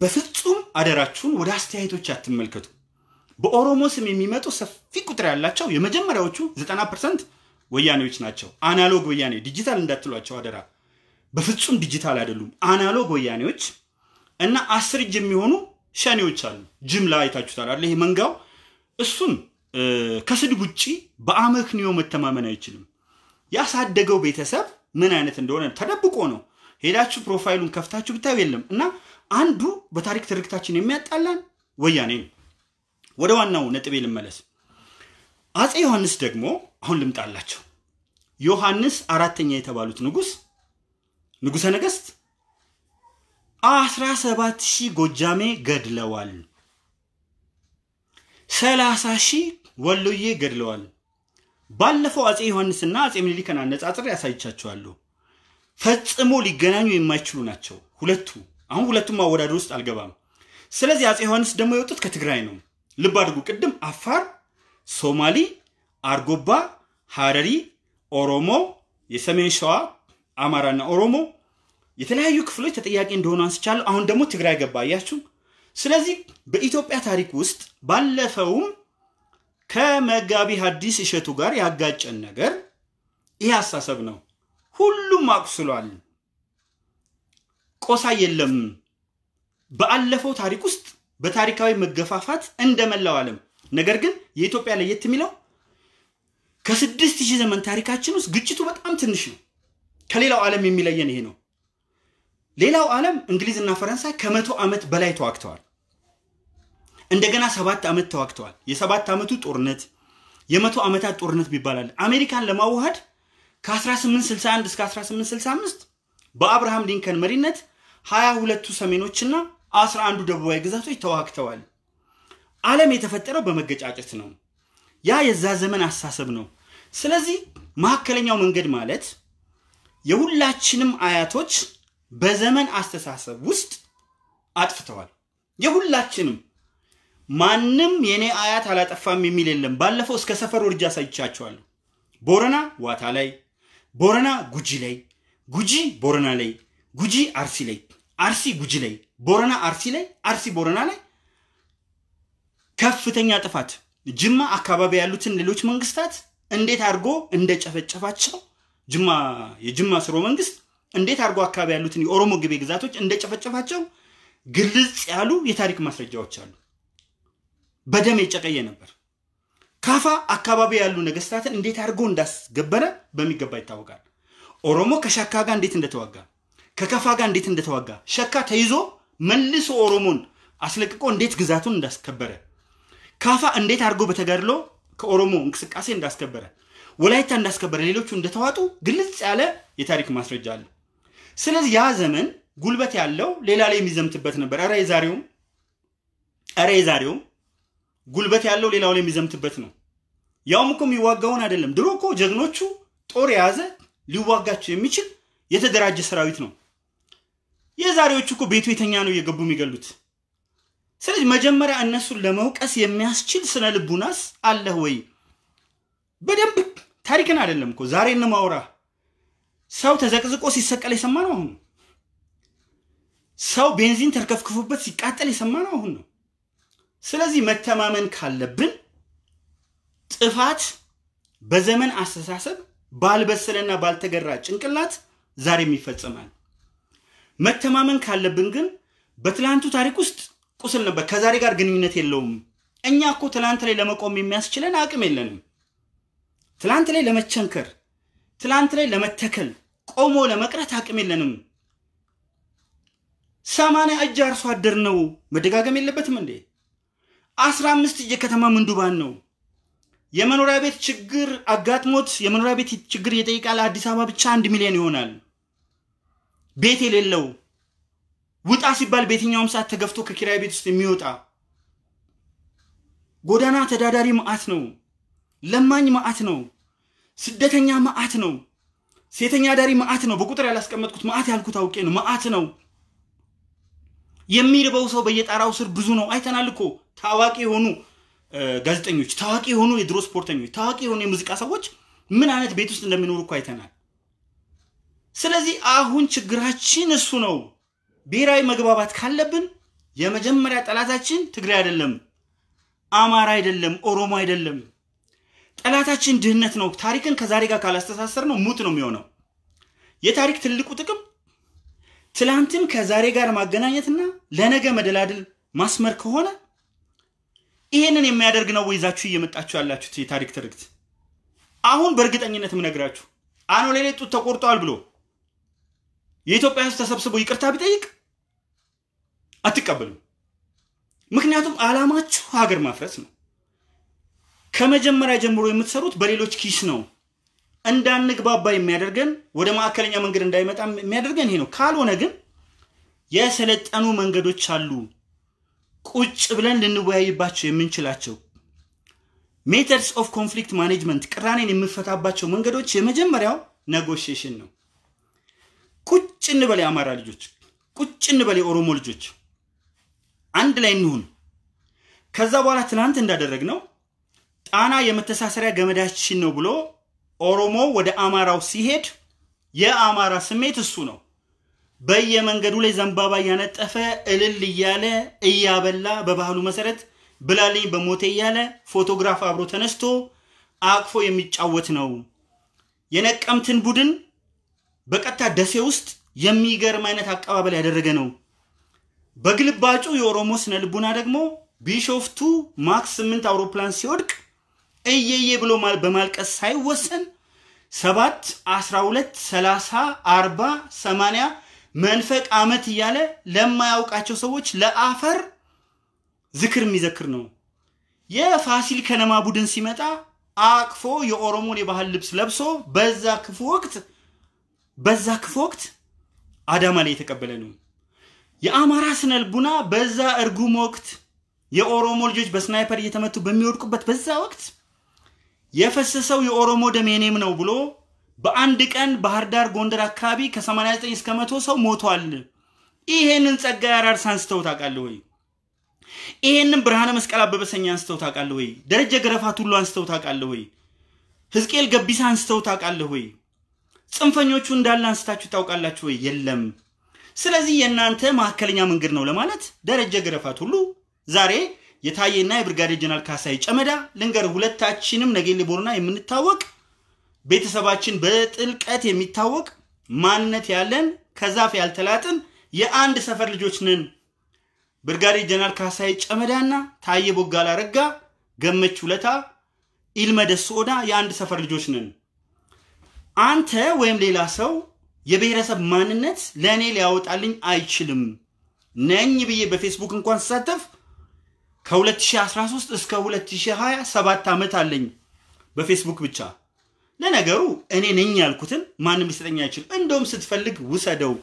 በፍጹም አደራችሁን ወደ አስተያየቶች አትመልከቱ። በኦሮሞ ስም የሚመጡ ሰፊ ቁጥር ያላቸው የመጀመሪያዎቹ 90 ፐርሰንት ወያኔዎች ናቸው። አናሎግ ወያኔ ዲጂታል እንዳትሏቸው አደራ። በፍጹም ዲጂታል አይደሉም። አናሎግ ወያኔዎች እና አስር እጅ የሚሆኑ ሸኔዎች አሉ። ጅምላ አይታችሁታል አለ ይሄ መንጋው። እሱን ከስድብ ውጭ በአመክንዮ መተማመን አይችልም። ያሳደገው ቤተሰብ ምን አይነት እንደሆነ ተደብቆ ነው። ሄዳችሁ ፕሮፋይሉን ከፍታችሁ ብታዩ የለም። እና አንዱ በታሪክ ትርክታችን የሚያጣላን ወያኔ ነው። ወደ ዋናው ነጥቤ ልመለስ። አፄ ዮሐንስ ደግሞ አሁን ልምጣላቸው። ዮሐንስ አራተኛ የተባሉት ንጉስ ንጉሰ ነገስት አስራ ሰባት ሺህ ጎጃሜ ገድለዋል። ሰላሳ ሺህ ወሎዬ ገድለዋል። ባለፈው አጼ ዮሐንስና አጼ ምኒልክን አነጻጽር ያሳይቻቸዋሉ። ፈጽሞ ሊገናኙ የማይችሉ ናቸው ሁለቱ። አሁን ሁለቱም አወዳደር ውስጥ አልገባም። ስለዚህ አጼ ዮሐንስ ደግሞ የወጡት ከትግራይ ነው። ልብ አድርጉ። ቅድም አፋር፣ ሶማሊ አርጎባ፣ ሀረሪ፣ ኦሮሞ፣ የሰሜን ሸዋ፣ አማራና ኦሮሞ የተለያዩ ክፍሎች ተጠያቂ እንደሆኑ አንስቻለሁ። አሁን ደግሞ ትግራይ ገባ። እያችሁ። ስለዚህ በኢትዮጵያ ታሪክ ውስጥ ባለፈውም ከመጋቢ ሐዲስ እሸቱ ጋር ያጋጨን ነገር ይህ አሳሰብ ነው። ሁሉም አቁስሏል፣ ቆሳ የለም። በአለፈው ታሪክ ውስጥ በታሪካዊ መገፋፋት እንደመላው ዓለም ነገር ግን የኢትዮጵያ ለየት የሚለው ከስድስት ሺህ ዘመን ታሪካችን ውስጥ ግጭቱ በጣም ትንሽ ነው። ከሌላው ዓለም የሚለየን ይሄ ነው። ሌላው ዓለም እንግሊዝና ፈረንሳይ ከመቶ ዓመት በላይ ተዋግተዋል። እንደገና ሰባት ዓመት ተዋግተዋል። የሰባት ዓመቱ ጦርነት የመቶ ዓመታት ጦርነት ቢባላል። አሜሪካን ለማዋሃድ ከ1861 እስከ 1865 በአብርሃም ሊንከን መሪነት 22 ሁለቱ ሰሜኖችና 11 ንዱ ደቡባዊ ግዛቶች ተዋግተዋል። ዓለም የተፈጠረው በመገጫጨት ነው። ያ የዛ ዘመን አስተሳሰብ ነው። ስለዚህ መካከለኛው መንገድ ማለት የሁላችንም አያቶች በዘመን አስተሳሰብ ውስጥ አጥፍተዋል። የሁላችንም ማንም የኔ አያት አላጠፋም የሚል የለም። ባለፈው እስከ ሰፈር ወርጃ አሳይቻቸዋለሁ። ቦረና ዋታ ላይ፣ ቦረና ጉጂ ላይ፣ ጉጂ ቦረና ላይ፣ ጉጂ አርሲ ላይ፣ አርሲ ጉጂ ላይ፣ ቦረና አርሲ ላይ፣ አርሲ ቦረና ላይ ከፍተኛ ጥፋት ጅማ አካባቢ ያሉትን ሌሎች መንግስታት እንዴት አድርጎ እንደጨፈጨፋቸው ጅማ የጅማ ስሮ መንግስት እንዴት አድርጎ አካባቢ ያሉትን የኦሮሞ ግቤ ግዛቶች እንደጨፈጨፋቸው ግልጽ ያሉ የታሪክ ማስረጃዎች አሉ። በደም የጨቀየ ነበር። ካፋ አካባቢ ያሉ ነገስታትን እንዴት አድርጎ እንዳስገበረ በሚገባ ይታወቃል። ኦሮሞ ከሸካ ጋር እንዴት እንደተዋጋ፣ ከከፋ ጋር እንዴት እንደተዋጋ፣ ሸካ ተይዞ መልሶ ኦሮሞን አስለቅቆ እንዴት ግዛቱን እንዳስከበረ፣ ካፋ እንዴት አድርጎ በተጋድሎ ከኦሮሞ እንቅስቃሴ እንዳስከበረ፣ ወላይታ እንዳስከበረ፣ ሌሎቹ እንደተዋጡ ግልጽ ያለ የታሪክ ማስረጃ አለ። ስለዚህ ያ ዘመን ጉልበት ያለው ሌላ ላይ የሚዘምትበት ነበር። ረ የዛሬውም ረ የዛሬውም ጉልበት ያለው ሌላው ላይ የሚዘምትበት ነው። ያውም እኮ የሚዋጋውን አይደለም። ድሮ እኮ ጀግኖቹ ጦር የያዘ ሊዋጋቸው የሚችል የተደራጀ ሰራዊት ነው። የዛሬዎቹ እኮ ቤቱ የተኛ ነው እየገቡ የሚገሉት። ስለዚህ መጀመሪያ እነሱን ለመውቀስ የሚያስችል ስነ ልቡናስ አለህ ወይ? በደንብ ታሪክን አይደለም እኮ ዛሬ እንማውራ። ሰው ተዘቅዝቆ ሲሰቀል የሰማ ነው አሁን ሰው ቤንዚን ተርከፍክፎበት ሲቃጠል የሰማ ነው አሁን ነው። ስለዚህ መተማመን ካለብን ጥፋት በዘመን አስተሳሰብ ባልበሰለና ባልተገራ ጭንቅላት ዛሬም ይፈጸማል። መተማመን ካለብን ግን በትላንቱ ታሪክ ውስጥ ቁስል ነበር። ከዛሬ ጋር ግንኙነት የለውም። እኛ እኮ ትላንት ላይ ለመቆም የሚያስችለን አቅም የለንም። ትላንት ላይ ለመቸንከር፣ ትላንት ላይ ለመተከል፣ ቆሞ ለመቅረት አቅም የለንም። ሰማንያ እጅ አርሶ አደር ነው። መደጋገም የለበትም እንዴ? አስራ አምስት እጅ ከተማ ምንዱባን ነው። የመኖሪያ ቤት ችግር አጋጥሞት የመኖሪያ ቤት ችግር የጠይቃል። አዲስ አበባ ብቻ አንድ ሚሊዮን ይሆናል ቤት የሌለው ውጣ ሲባል በየትኛውም ሰዓት ተገፍቶ ከኪራይ ቤት ውስጥ የሚወጣ ጎዳና ተዳዳሪ መዓት ነው። ለማኝ መዓት ነው። ስደተኛ መዓት ነው። ሴተኛ ዳሪ መዓት ነው። በቁጥር ያላስቀመጥኩት መዓት ያልኩት አውቄ ነው። መዓት ነው። የሚርበው ሰው በየጣራው ስር ብዙ ነው። አይተናል እኮ ታዋቂ የሆኑ ጋዜጠኞች፣ ታዋቂ የሆኑ የድሮ ስፖርተኞች፣ ታዋቂ የሆኑ የሙዚቃ ሰዎች ምን አይነት ቤት ውስጥ እንደሚኖሩ እኮ አይተናል። ስለዚህ አሁን ችግራችን እሱ ነው። ብሔራዊ መግባባት ካለብን የመጀመሪያ ጠላታችን ትግራይ አይደለም፣ አማራ አይደለም፣ ኦሮሞ አይደለም። ጠላታችን ድህነት ነው። ታሪክን ከዛሬ ጋር ካላስተሳሰር ነው ሙት ነው የሚሆነው። የታሪክ ትልቁ ጥቅም ትላንትን ከዛሬ ጋር ማገናኘትና ለነገ መደላድል ማስመር ከሆነ ይሄንን የሚያደርግ ነው ይዛችሁ እየመጣችሁ ያላችሁት የታሪክ ትርክት። አሁን በእርግጠኝነት ምነግራችሁ አኖ ሌሌ ጡት ተቆርጧል ብሎ የኢትዮጵያ ሕዝብ ተሰብስቦ ይቅርታ ቢጠይቅ አትቀበሉም። ምክንያቱም አላማችሁ ሀገር ማፍረስ ነው። ከመጀመሪያ ጀምሮ የምትሰሩት በሌሎች ኪስ ነው። እንዳንግባባ የሚያደርገን ወደ ማዕከለኛ መንገድ እንዳይመጣ የሚያደርገን ይሄ ነው። ካልሆነ ግን የሰለጠኑ መንገዶች አሉ፣ ቁጭ ብለን ልንወያይባቸው የምንችላቸው ሜተድስ ኦፍ ኮንፍሊክት ማኔጅመንት፣ ቅራኔን የምፈታባቸው መንገዶች የመጀመሪያው ነጎሽሽን ነው። ቁጭ እንበል የአማራ ልጆች፣ ቁጭ እንበል የኦሮሞ ልጆች አንድ ላይ እንሁን። ከዛ በኋላ ትናንት እንዳደረግ ነው ጣና የመተሳሰሪያ ገመዳችን ነው ብሎ ኦሮሞ ወደ አማራው ሲሄድ የአማራ ስሜት እሱ ነው። በየመንገዱ ላይ ዘንባባ እያነጠፈ እልል እያለ እያበላ በባህሉ መሰረት ብላልኝ በሞቴ እያለ ፎቶግራፍ አብሮ ተነስቶ አቅፎ የሚጫወት ነው። የነቀምትን ቡድን በቀጥታ ደሴ ውስጥ የሚገርም አይነት አቀባበል ያደረገ ነው። በግልባጩ የኦሮሞ ስነ ልቡና ደግሞ ቢሾፍቱ ማክስ ስምንት አውሮፕላን ሲወድቅ እየየ ብሎ በማልቀስ ሳይወሰን ሰባት አስራ ሁለት ሰላሳ አርባ ሰማንያ መንፈቅ ዓመት እያለ ለማያውቃቸው ሰዎች ለአፈር ዝክር የሚዘክር ነው። የፋሲል ከነማ ቡድን ሲመጣ አቅፎ የኦሮሞን የባህል ልብስ ለብሶ በዛ ክፉ ወቅት በዛ ክፉ ወቅት አዳማ ላይ የተቀበለ ነው። የአማራ ስነልቡና በዛ እርጉም ወቅት የኦሮሞ ልጆች በስናይፐር እየተመቱ በሚወድቁበት በዛ ወቅት የፈሰሰው የኦሮሞ ደም የኔም ነው ብሎ በአንድ ቀን ባህር ዳር፣ ጎንደር አካባቢ ከ89 እስከ መቶ ሰው ሞቷል። ይሄንን ጸጋ አራርሳ አንስተው ታውቃለህ ወይ? ይሄንን ብርሃነ መስቀል አበበሰኛ አንስተው ታውቃለህ ወይ? ደረጀ ገረፋት ሁሉ አንስተው ታውቃለህ ወይ? ህዝቅኤል ገቢሳ አንስተው ታውቃለህ ወይ? ጽንፈኞቹ እንዳለ አንስታችሁ ታውቃላችሁ ወይ? የለም። ስለዚህ የእናንተ መካከለኛ መንገድ ነው ለማለት ደረጀ ገረፋት ሁሉ ዛሬ የታየና የብርጋዴ ጀነራል ካሳይ ጨመዳ ልንገር ሁለታችንም ነገሌ ቦረና የምንታወቅ ቤተሰባችን በጥልቀት የሚታወቅ ማንነት ያለን ከዛፍ ያልተላጥን የአንድ ሰፈር ልጆች ነን። ብርጋዴ ጀነራል ካሳይ ጨመዳና ታየ ቦጋላ ረጋ ገመች ሁለታ ኢልመደስ ደስኦዳ የአንድ ሰፈር ልጆች ነን። አንተ ወይም ሌላ ሰው የብሔረሰብ ማንነት ለእኔ ሊያወጣልኝ አይችልም ነኝ ብዬ በፌስቡክ እንኳን ሳተፍ ከ2013 እስከ 2027 ዓመት አለኝ በፌስቡክ ብቻ። ለነገሩ እኔ ነኝ ያልኩትን ማንም ሊሰጠኝ አይችልም። እንደውም ስትፈልግ ውሰደው።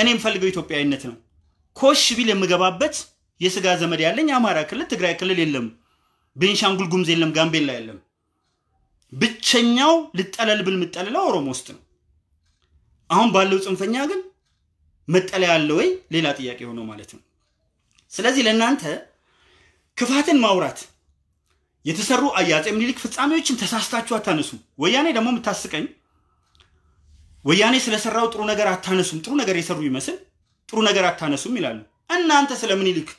እኔ ፈልገው ኢትዮጵያዊነት ነው። ኮሽ ቢል የምገባበት የስጋ ዘመድ ያለኝ አማራ ክልል፣ ትግራይ ክልል የለም፣ ቤንሻንጉል ጉምዝ የለም፣ ጋምቤላ የለም። ብቸኛው ልጠለል ብል ምጠለለው ኦሮሞ ውስጥ ነው። አሁን ባለው ጽንፈኛ ግን መጠለያ አለ ወይ? ሌላ ጥያቄ ሆኖ ማለት ነው። ስለዚህ ለእናንተ ክፋትን ማውራት የተሰሩ የአፄ ምኒልክ ፍጻሜዎችን ተሳስታችሁ አታነሱም። ወያኔ ደግሞ የምታስቀኝ ወያኔ ስለሰራው ጥሩ ነገር አታነሱም። ጥሩ ነገር የሰሩ ይመስል ጥሩ ነገር አታነሱም ይላሉ። እናንተ ስለ ምኒልክ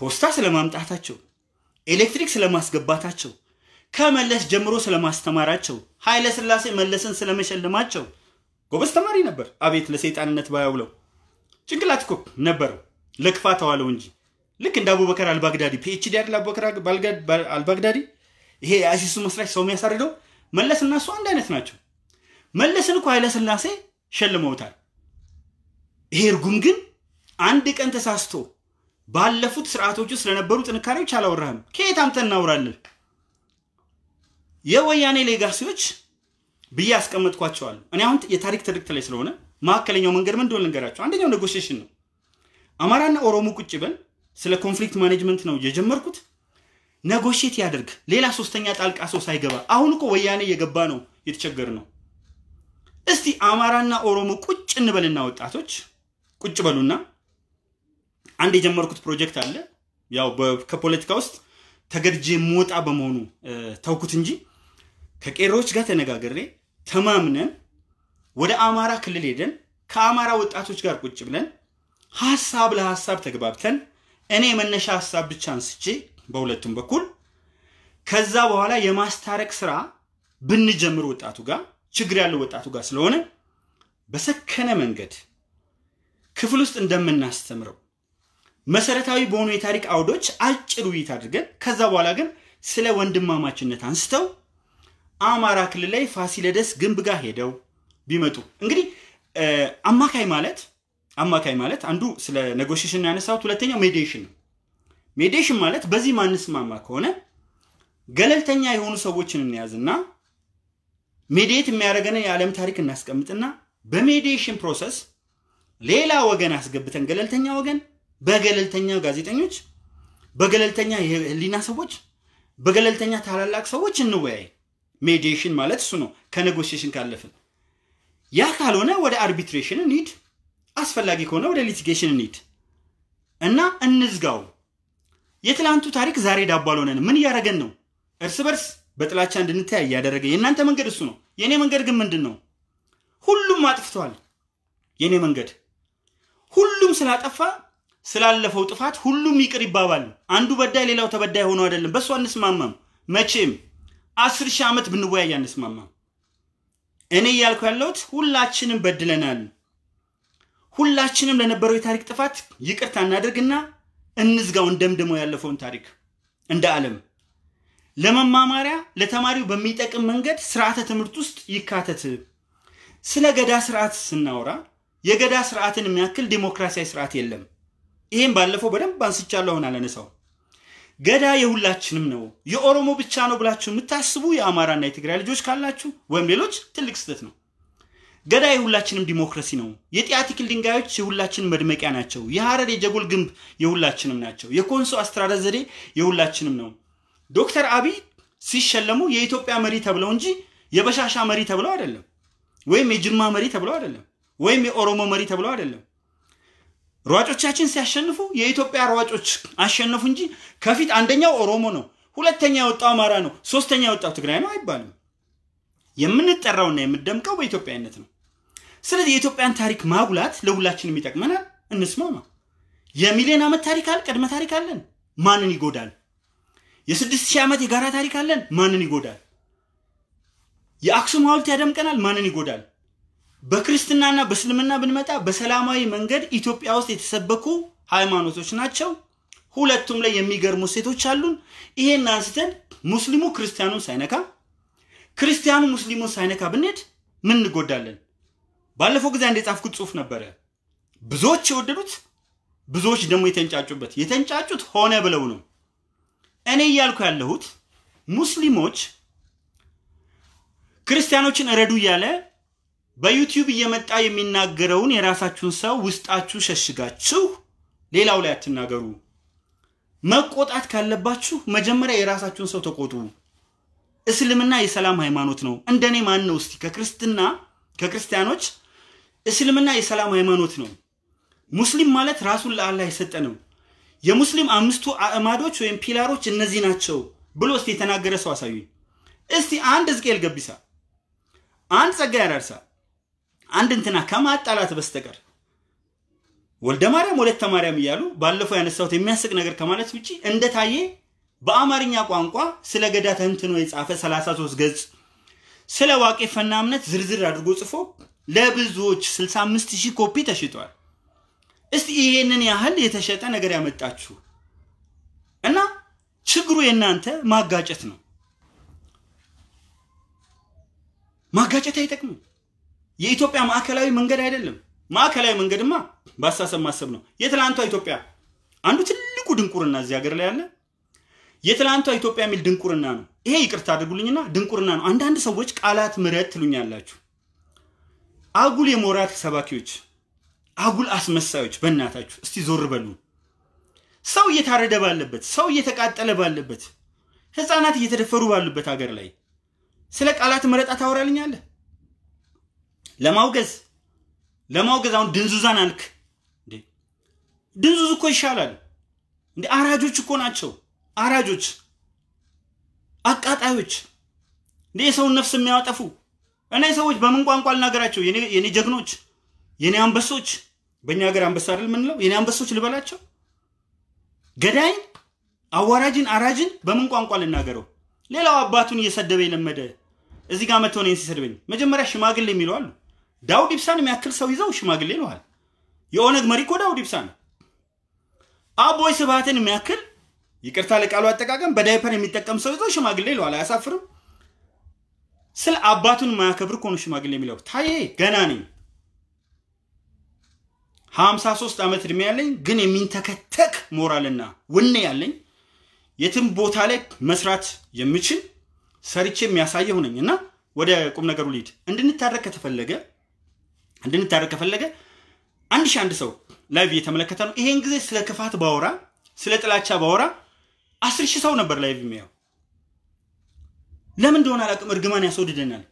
ፖስታ ስለማምጣታቸው፣ ኤሌክትሪክ ስለማስገባታቸው፣ ከመለስ ጀምሮ ስለማስተማራቸው፣ ኃይለ ስላሴ መለስን ስለመሸልማቸው። ጎበዝ ተማሪ ነበር። አቤት ለሰይጣንነት ባያውለው ጭንቅላት እኮ ነበረው፣ ለክፋት ተዋለው እንጂ ልክ እንደ አቡበከር አልባግዳዲ ፒኤችዲ አይደል አቡበከር አልባግዳዲ ይሄ የአሲሱ መስራች ሰው የሚያሳርደው መለስና እሱ አንድ አይነት ናቸው። መለስን እኮ ኃይለስላሴ ሸልመውታል። ይሄ እርጉም ግን አንድ ቀን ተሳስቶ ባለፉት ስርዓቶች ስለነበሩ ጥንካሬዎች አላወራህም። ከየት አምተን እናውራለን? የወያኔ ሌጋሲዎች ብዬ አስቀመጥኳቸዋለሁ። እኔ አሁን የታሪክ ትርክት ላይ ስለሆነ መካከለኛው መንገድ ምን እንደሆነ ልንገራቸው። አንደኛው ኔጎሽሽን ነው። አማራና ኦሮሞ ቁጭ በል ስለ ኮንፍሊክት ማኔጅመንት ነው የጀመርኩት። ነጎሽት ያደርግ ሌላ ሶስተኛ ጣልቃ ሰው ሳይገባ። አሁን እኮ ወያኔ እየገባ ነው፣ የተቸገር ነው። እስቲ አማራና ኦሮሞ ቁጭ እንበልና ወጣቶች ቁጭ በሉና አንድ የጀመርኩት ፕሮጀክት አለ። ያው ከፖለቲካ ውስጥ ተገድጄ ሞጣ በመሆኑ ተውኩት እንጂ ከቄሮዎች ጋር ተነጋግሬ ተማምነን ወደ አማራ ክልል ሄደን ከአማራ ወጣቶች ጋር ቁጭ ብለን ሀሳብ ለሀሳብ ተግባብተን እኔ መነሻ ሀሳብ ብቻ አንስቼ በሁለቱም በኩል ከዛ በኋላ የማስታረቅ ስራ ብንጀምር ወጣቱ ጋር ችግር ያለው ወጣቱ ጋር ስለሆነ በሰከነ መንገድ ክፍል ውስጥ እንደምናስተምረው መሰረታዊ በሆኑ የታሪክ አውዶች አጭር ውይይት አድርገን ከዛ በኋላ ግን ስለ ወንድማማችነት አንስተው አማራ ክልል ላይ ፋሲለደስ ግንብ ጋር ሄደው ቢመጡ እንግዲህ አማካይ ማለት አማካይ ማለት አንዱ ስለ ኔጎሽሽን ያነሳሁት፣ ሁለተኛው ሜዲሽን ነው። ሜዲሽን ማለት በዚህ ማንስማማ ከሆነ ገለልተኛ የሆኑ ሰዎችን እንያዝና ሜዲየት የሚያደርገንን የዓለም ታሪክ እናስቀምጥና በሜዲሽን ፕሮሰስ ሌላ ወገን አስገብተን ገለልተኛ ወገን በገለልተኛ ጋዜጠኞች፣ በገለልተኛ የህሊና ሰዎች፣ በገለልተኛ ታላላቅ ሰዎች እንወያይ። ሜዲሽን ማለት እሱ ነው። ከኔጎሽሽን ካለፍን ያ ካልሆነ ወደ አርቢትሬሽን እንሂድ፣ አስፈላጊ ከሆነ ወደ ሊቲጌሽን እንሂድ እና እንዝጋው። የትላንቱ ታሪክ ዛሬ ዳቦ አልሆነን። ምን እያደረገን ነው? እርስ በርስ በጥላቻ እንድንተያይ እያደረገ። የእናንተ መንገድ እሱ ነው። የእኔ መንገድ ግን ምንድን ነው? ሁሉም አጥፍተዋል የእኔ መንገድ ሁሉም ስላጠፋ ስላለፈው ጥፋት ሁሉም ይቅር ይባባል። አንዱ በዳይ ሌላው ተበዳይ ሆኖ አይደለም። በእሱ አንስማማም መቼም። አስር ሺህ ዓመት ብንወያይ አንስማማ። እኔ እያልኩ ያለሁት ሁላችንም በድለናል። ሁላችንም ለነበረው የታሪክ ጥፋት ይቅርታ እናድርግና እንዝጋው፣ እንደምድመው ያለፈውን ታሪክ እንደ ዓለም ለመማማሪያ ለተማሪው በሚጠቅም መንገድ ስርዓተ ትምህርት ውስጥ ይካተት። ስለ ገዳ ስርዓት ስናወራ የገዳ ስርዓትን የሚያክል ዲሞክራሲያዊ ስርዓት የለም። ይህም ባለፈው በደንብ አንስቻለሁ፣ አሁን አላነሳው። ገዳ የሁላችንም ነው፣ የኦሮሞ ብቻ ነው ብላችሁ የምታስቡ የአማራና የትግራይ ልጆች ካላችሁ ወይም ሌሎች ትልቅ ስህተት ነው። ገዳ የሁላችንም ዲሞክራሲ ነው። የጢያቲክል ድንጋዮች የሁላችን መድመቂያ ናቸው። የሐረር የጀጎል ግንብ የሁላችንም ናቸው። የኮንሶ አስተዳደር ዘዴ የሁላችንም ነው። ዶክተር አብይ ሲሸለሙ የኢትዮጵያ መሪ ተብለው እንጂ የበሻሻ መሪ ተብለው አይደለም፣ ወይም የጅማ መሪ ተብለው አይደለም፣ ወይም የኦሮሞ መሪ ተብለው አይደለም። ሯጮቻችን ሲያሸንፉ የኢትዮጵያ ሯጮች አሸነፉ እንጂ ከፊት አንደኛው ኦሮሞ ነው፣ ሁለተኛ የወጣው አማራ ነው፣ ሶስተኛ የወጣው ትግራይ ነው አይባልም። የምንጠራውና የምደምቀው በኢትዮጵያዊነት ነው። ስለዚህ የኢትዮጵያን ታሪክ ማጉላት ለሁላችንም ይጠቅመናል። እንስማማ። የሚሊዮን ዓመት ታሪክ አለ፣ ቅድመ ታሪክ አለን፣ ማንን ይጎዳል? የስድስት ሺህ ዓመት የጋራ ታሪክ አለን፣ ማንን ይጎዳል? የአክሱም ሀውልት ያደምቀናል፣ ማንን ይጎዳል? በክርስትናና በእስልምና ብንመጣ በሰላማዊ መንገድ ኢትዮጵያ ውስጥ የተሰበኩ ሃይማኖቶች ናቸው። ሁለቱም ላይ የሚገርሙ ሴቶች አሉን። ይሄን አንስተን ሙስሊሙ ክርስቲያኑን ሳይነካ ክርስቲያኑ ሙስሊሙን ሳይነካ ብንሄድ ምን እንጎዳለን? ባለፈው ጊዜ አንድ የጻፍኩት ጽሁፍ ነበረ። ብዙዎች የወደዱት ብዙዎች ደግሞ የተንጫጩበት። የተንጫጩት ሆነ ብለው ነው። እኔ እያልኩ ያለሁት ሙስሊሞች ክርስቲያኖችን ረዱ እያለ በዩቲዩብ እየመጣ የሚናገረውን የራሳችሁን ሰው ውስጣችሁ ሸሽጋችሁ ሌላው ላይ አትናገሩ። መቆጣት ካለባችሁ መጀመሪያ የራሳችሁን ሰው ተቆጡ። እስልምና የሰላም ሃይማኖት ነው። እንደኔ ማን ነው እስቲ ከክርስትና ከክርስቲያኖች እስልምና የሰላም ሃይማኖት ነው። ሙስሊም ማለት ራሱን ለአላህ የሰጠ ነው። የሙስሊም አምስቱ አእማዶች ወይም ፒላሮች እነዚህ ናቸው ብሎ እስቲ የተናገረ ሰው አሳዩኝ። እስቲ አንድ ሕዝቅኤል ገቢሳ፣ አንድ ጸጋ አራርሳ፣ አንድ እንትና ከማጣላት በስተቀር ወልደ ማርያም ወለተ ማርያም እያሉ ባለፈው ያነሳሁት የሚያስቅ ነገር ከማለት ውጪ እንደታየ በአማርኛ ቋንቋ ስለ ገዳ ተንትኖ የጻፈ 33 ገጽ ስለ ፈና እምነት ዝርዝር አድርጎ ጽፎ ለብዙዎች 65 ሺህ ኮፒ ተሽጧል። እስቲ ይሄንን ያህል የተሸጠ ነገር ያመጣችሁ እና ችግሩ የእናንተ ማጋጨት ነው። ማጋጨት አይጠቅምም። የኢትዮጵያ ማዕከላዊ መንገድ አይደለም። ማዕከላዊ መንገድማ ባሳሰብ ማሰብ ነው። የትላንቷ ኢትዮጵያ አንዱ ትልቁ ድንቁርና እዚህ ሀገር ላይ ያለ የትላንቷ ኢትዮጵያ የሚል ድንቁርና ነው። ይሄ ይቅርታ አድርጉልኝና ድንቁርና ነው። አንዳንድ ሰዎች ቃላት ምረት ትሉኛላችሁ። አጉል የሞራል ሰባኪዎች፣ አጉል አስመሳዮች፣ በእናታችሁ እስቲ ዞር በሉ። ሰው እየታረደ ባለበት፣ ሰው እየተቃጠለ ባለበት፣ ህፃናት እየተደፈሩ ባሉበት ሀገር ላይ ስለ ቃላት ምረጣ ታወራልኛለህ? ለማውገዝ ለማውገዝ አሁን ድንዙዛን አልክ እንዴ? ድንዙዝ እኮ ይሻላል እንዴ? አራጆች እኮ ናቸው። አራጆች፣ አቃጣዮች እንዴ የሰውን ነፍስ የሚያጠፉ እና ሰዎች በምን ቋንቋ ልናገራቸው? የኔ ጀግኖች፣ የኔ አንበሶች፣ በእኛ ሀገር አንበሳ አይደል የምንለው? የኔ አንበሶች ልበላቸው? ገዳይ አዋራጅን፣ አራጅን በምን ቋንቋ ልናገረው? ሌላው አባቱን እየሰደበ የለመደ እዚህ ጋር መጥቶ እኔን ሲሰድበኝ መጀመሪያ ሽማግሌ የሚለው አሉ ዳውድ ኢብሳን የሚያክል ሰው ይዘው ሽማግሌ ነዋል። የኦነግ መሪ እኮ ዳውድ ኢብሳ ነው። አቦይ ስብሃትን የሚያክል ይቅርታ ለቃሉ አጠቃቀም በዳይፐር የሚጠቀም ሰው ይዘው ሽማግሌ ይለዋል። አያሳፍርም? ስለ አባቱን ማያከብር ከሆኑ ሽማግሌ የሚለው ታዬ ገና ነኝ፣ ሶስት ዓመት እድሜ ያለኝ ግን የሚንተከተክ ሞራልና ውኔ ያለኝ የትም ቦታ ላይ መስራት የምችል ሰርቼ የሚያሳየ ነኝ እና ወደ ቁም ነገሩ ሊድ እንድንታረቅ ከተፈለገ እንድንታረቅ ከፈለገ አንድ ሺህ አንድ ሰው ላይቭ እየተመለከተ ነው። ይሄን ጊዜ ስለ ክፋት ባወራ፣ ስለ ጥላቻ ባወራ አስር ሺህ ሰው ነበር ላይቭ የሚያው። ለምን እንደሆነ አላውቅም። እርግማን ያስወድደናል፣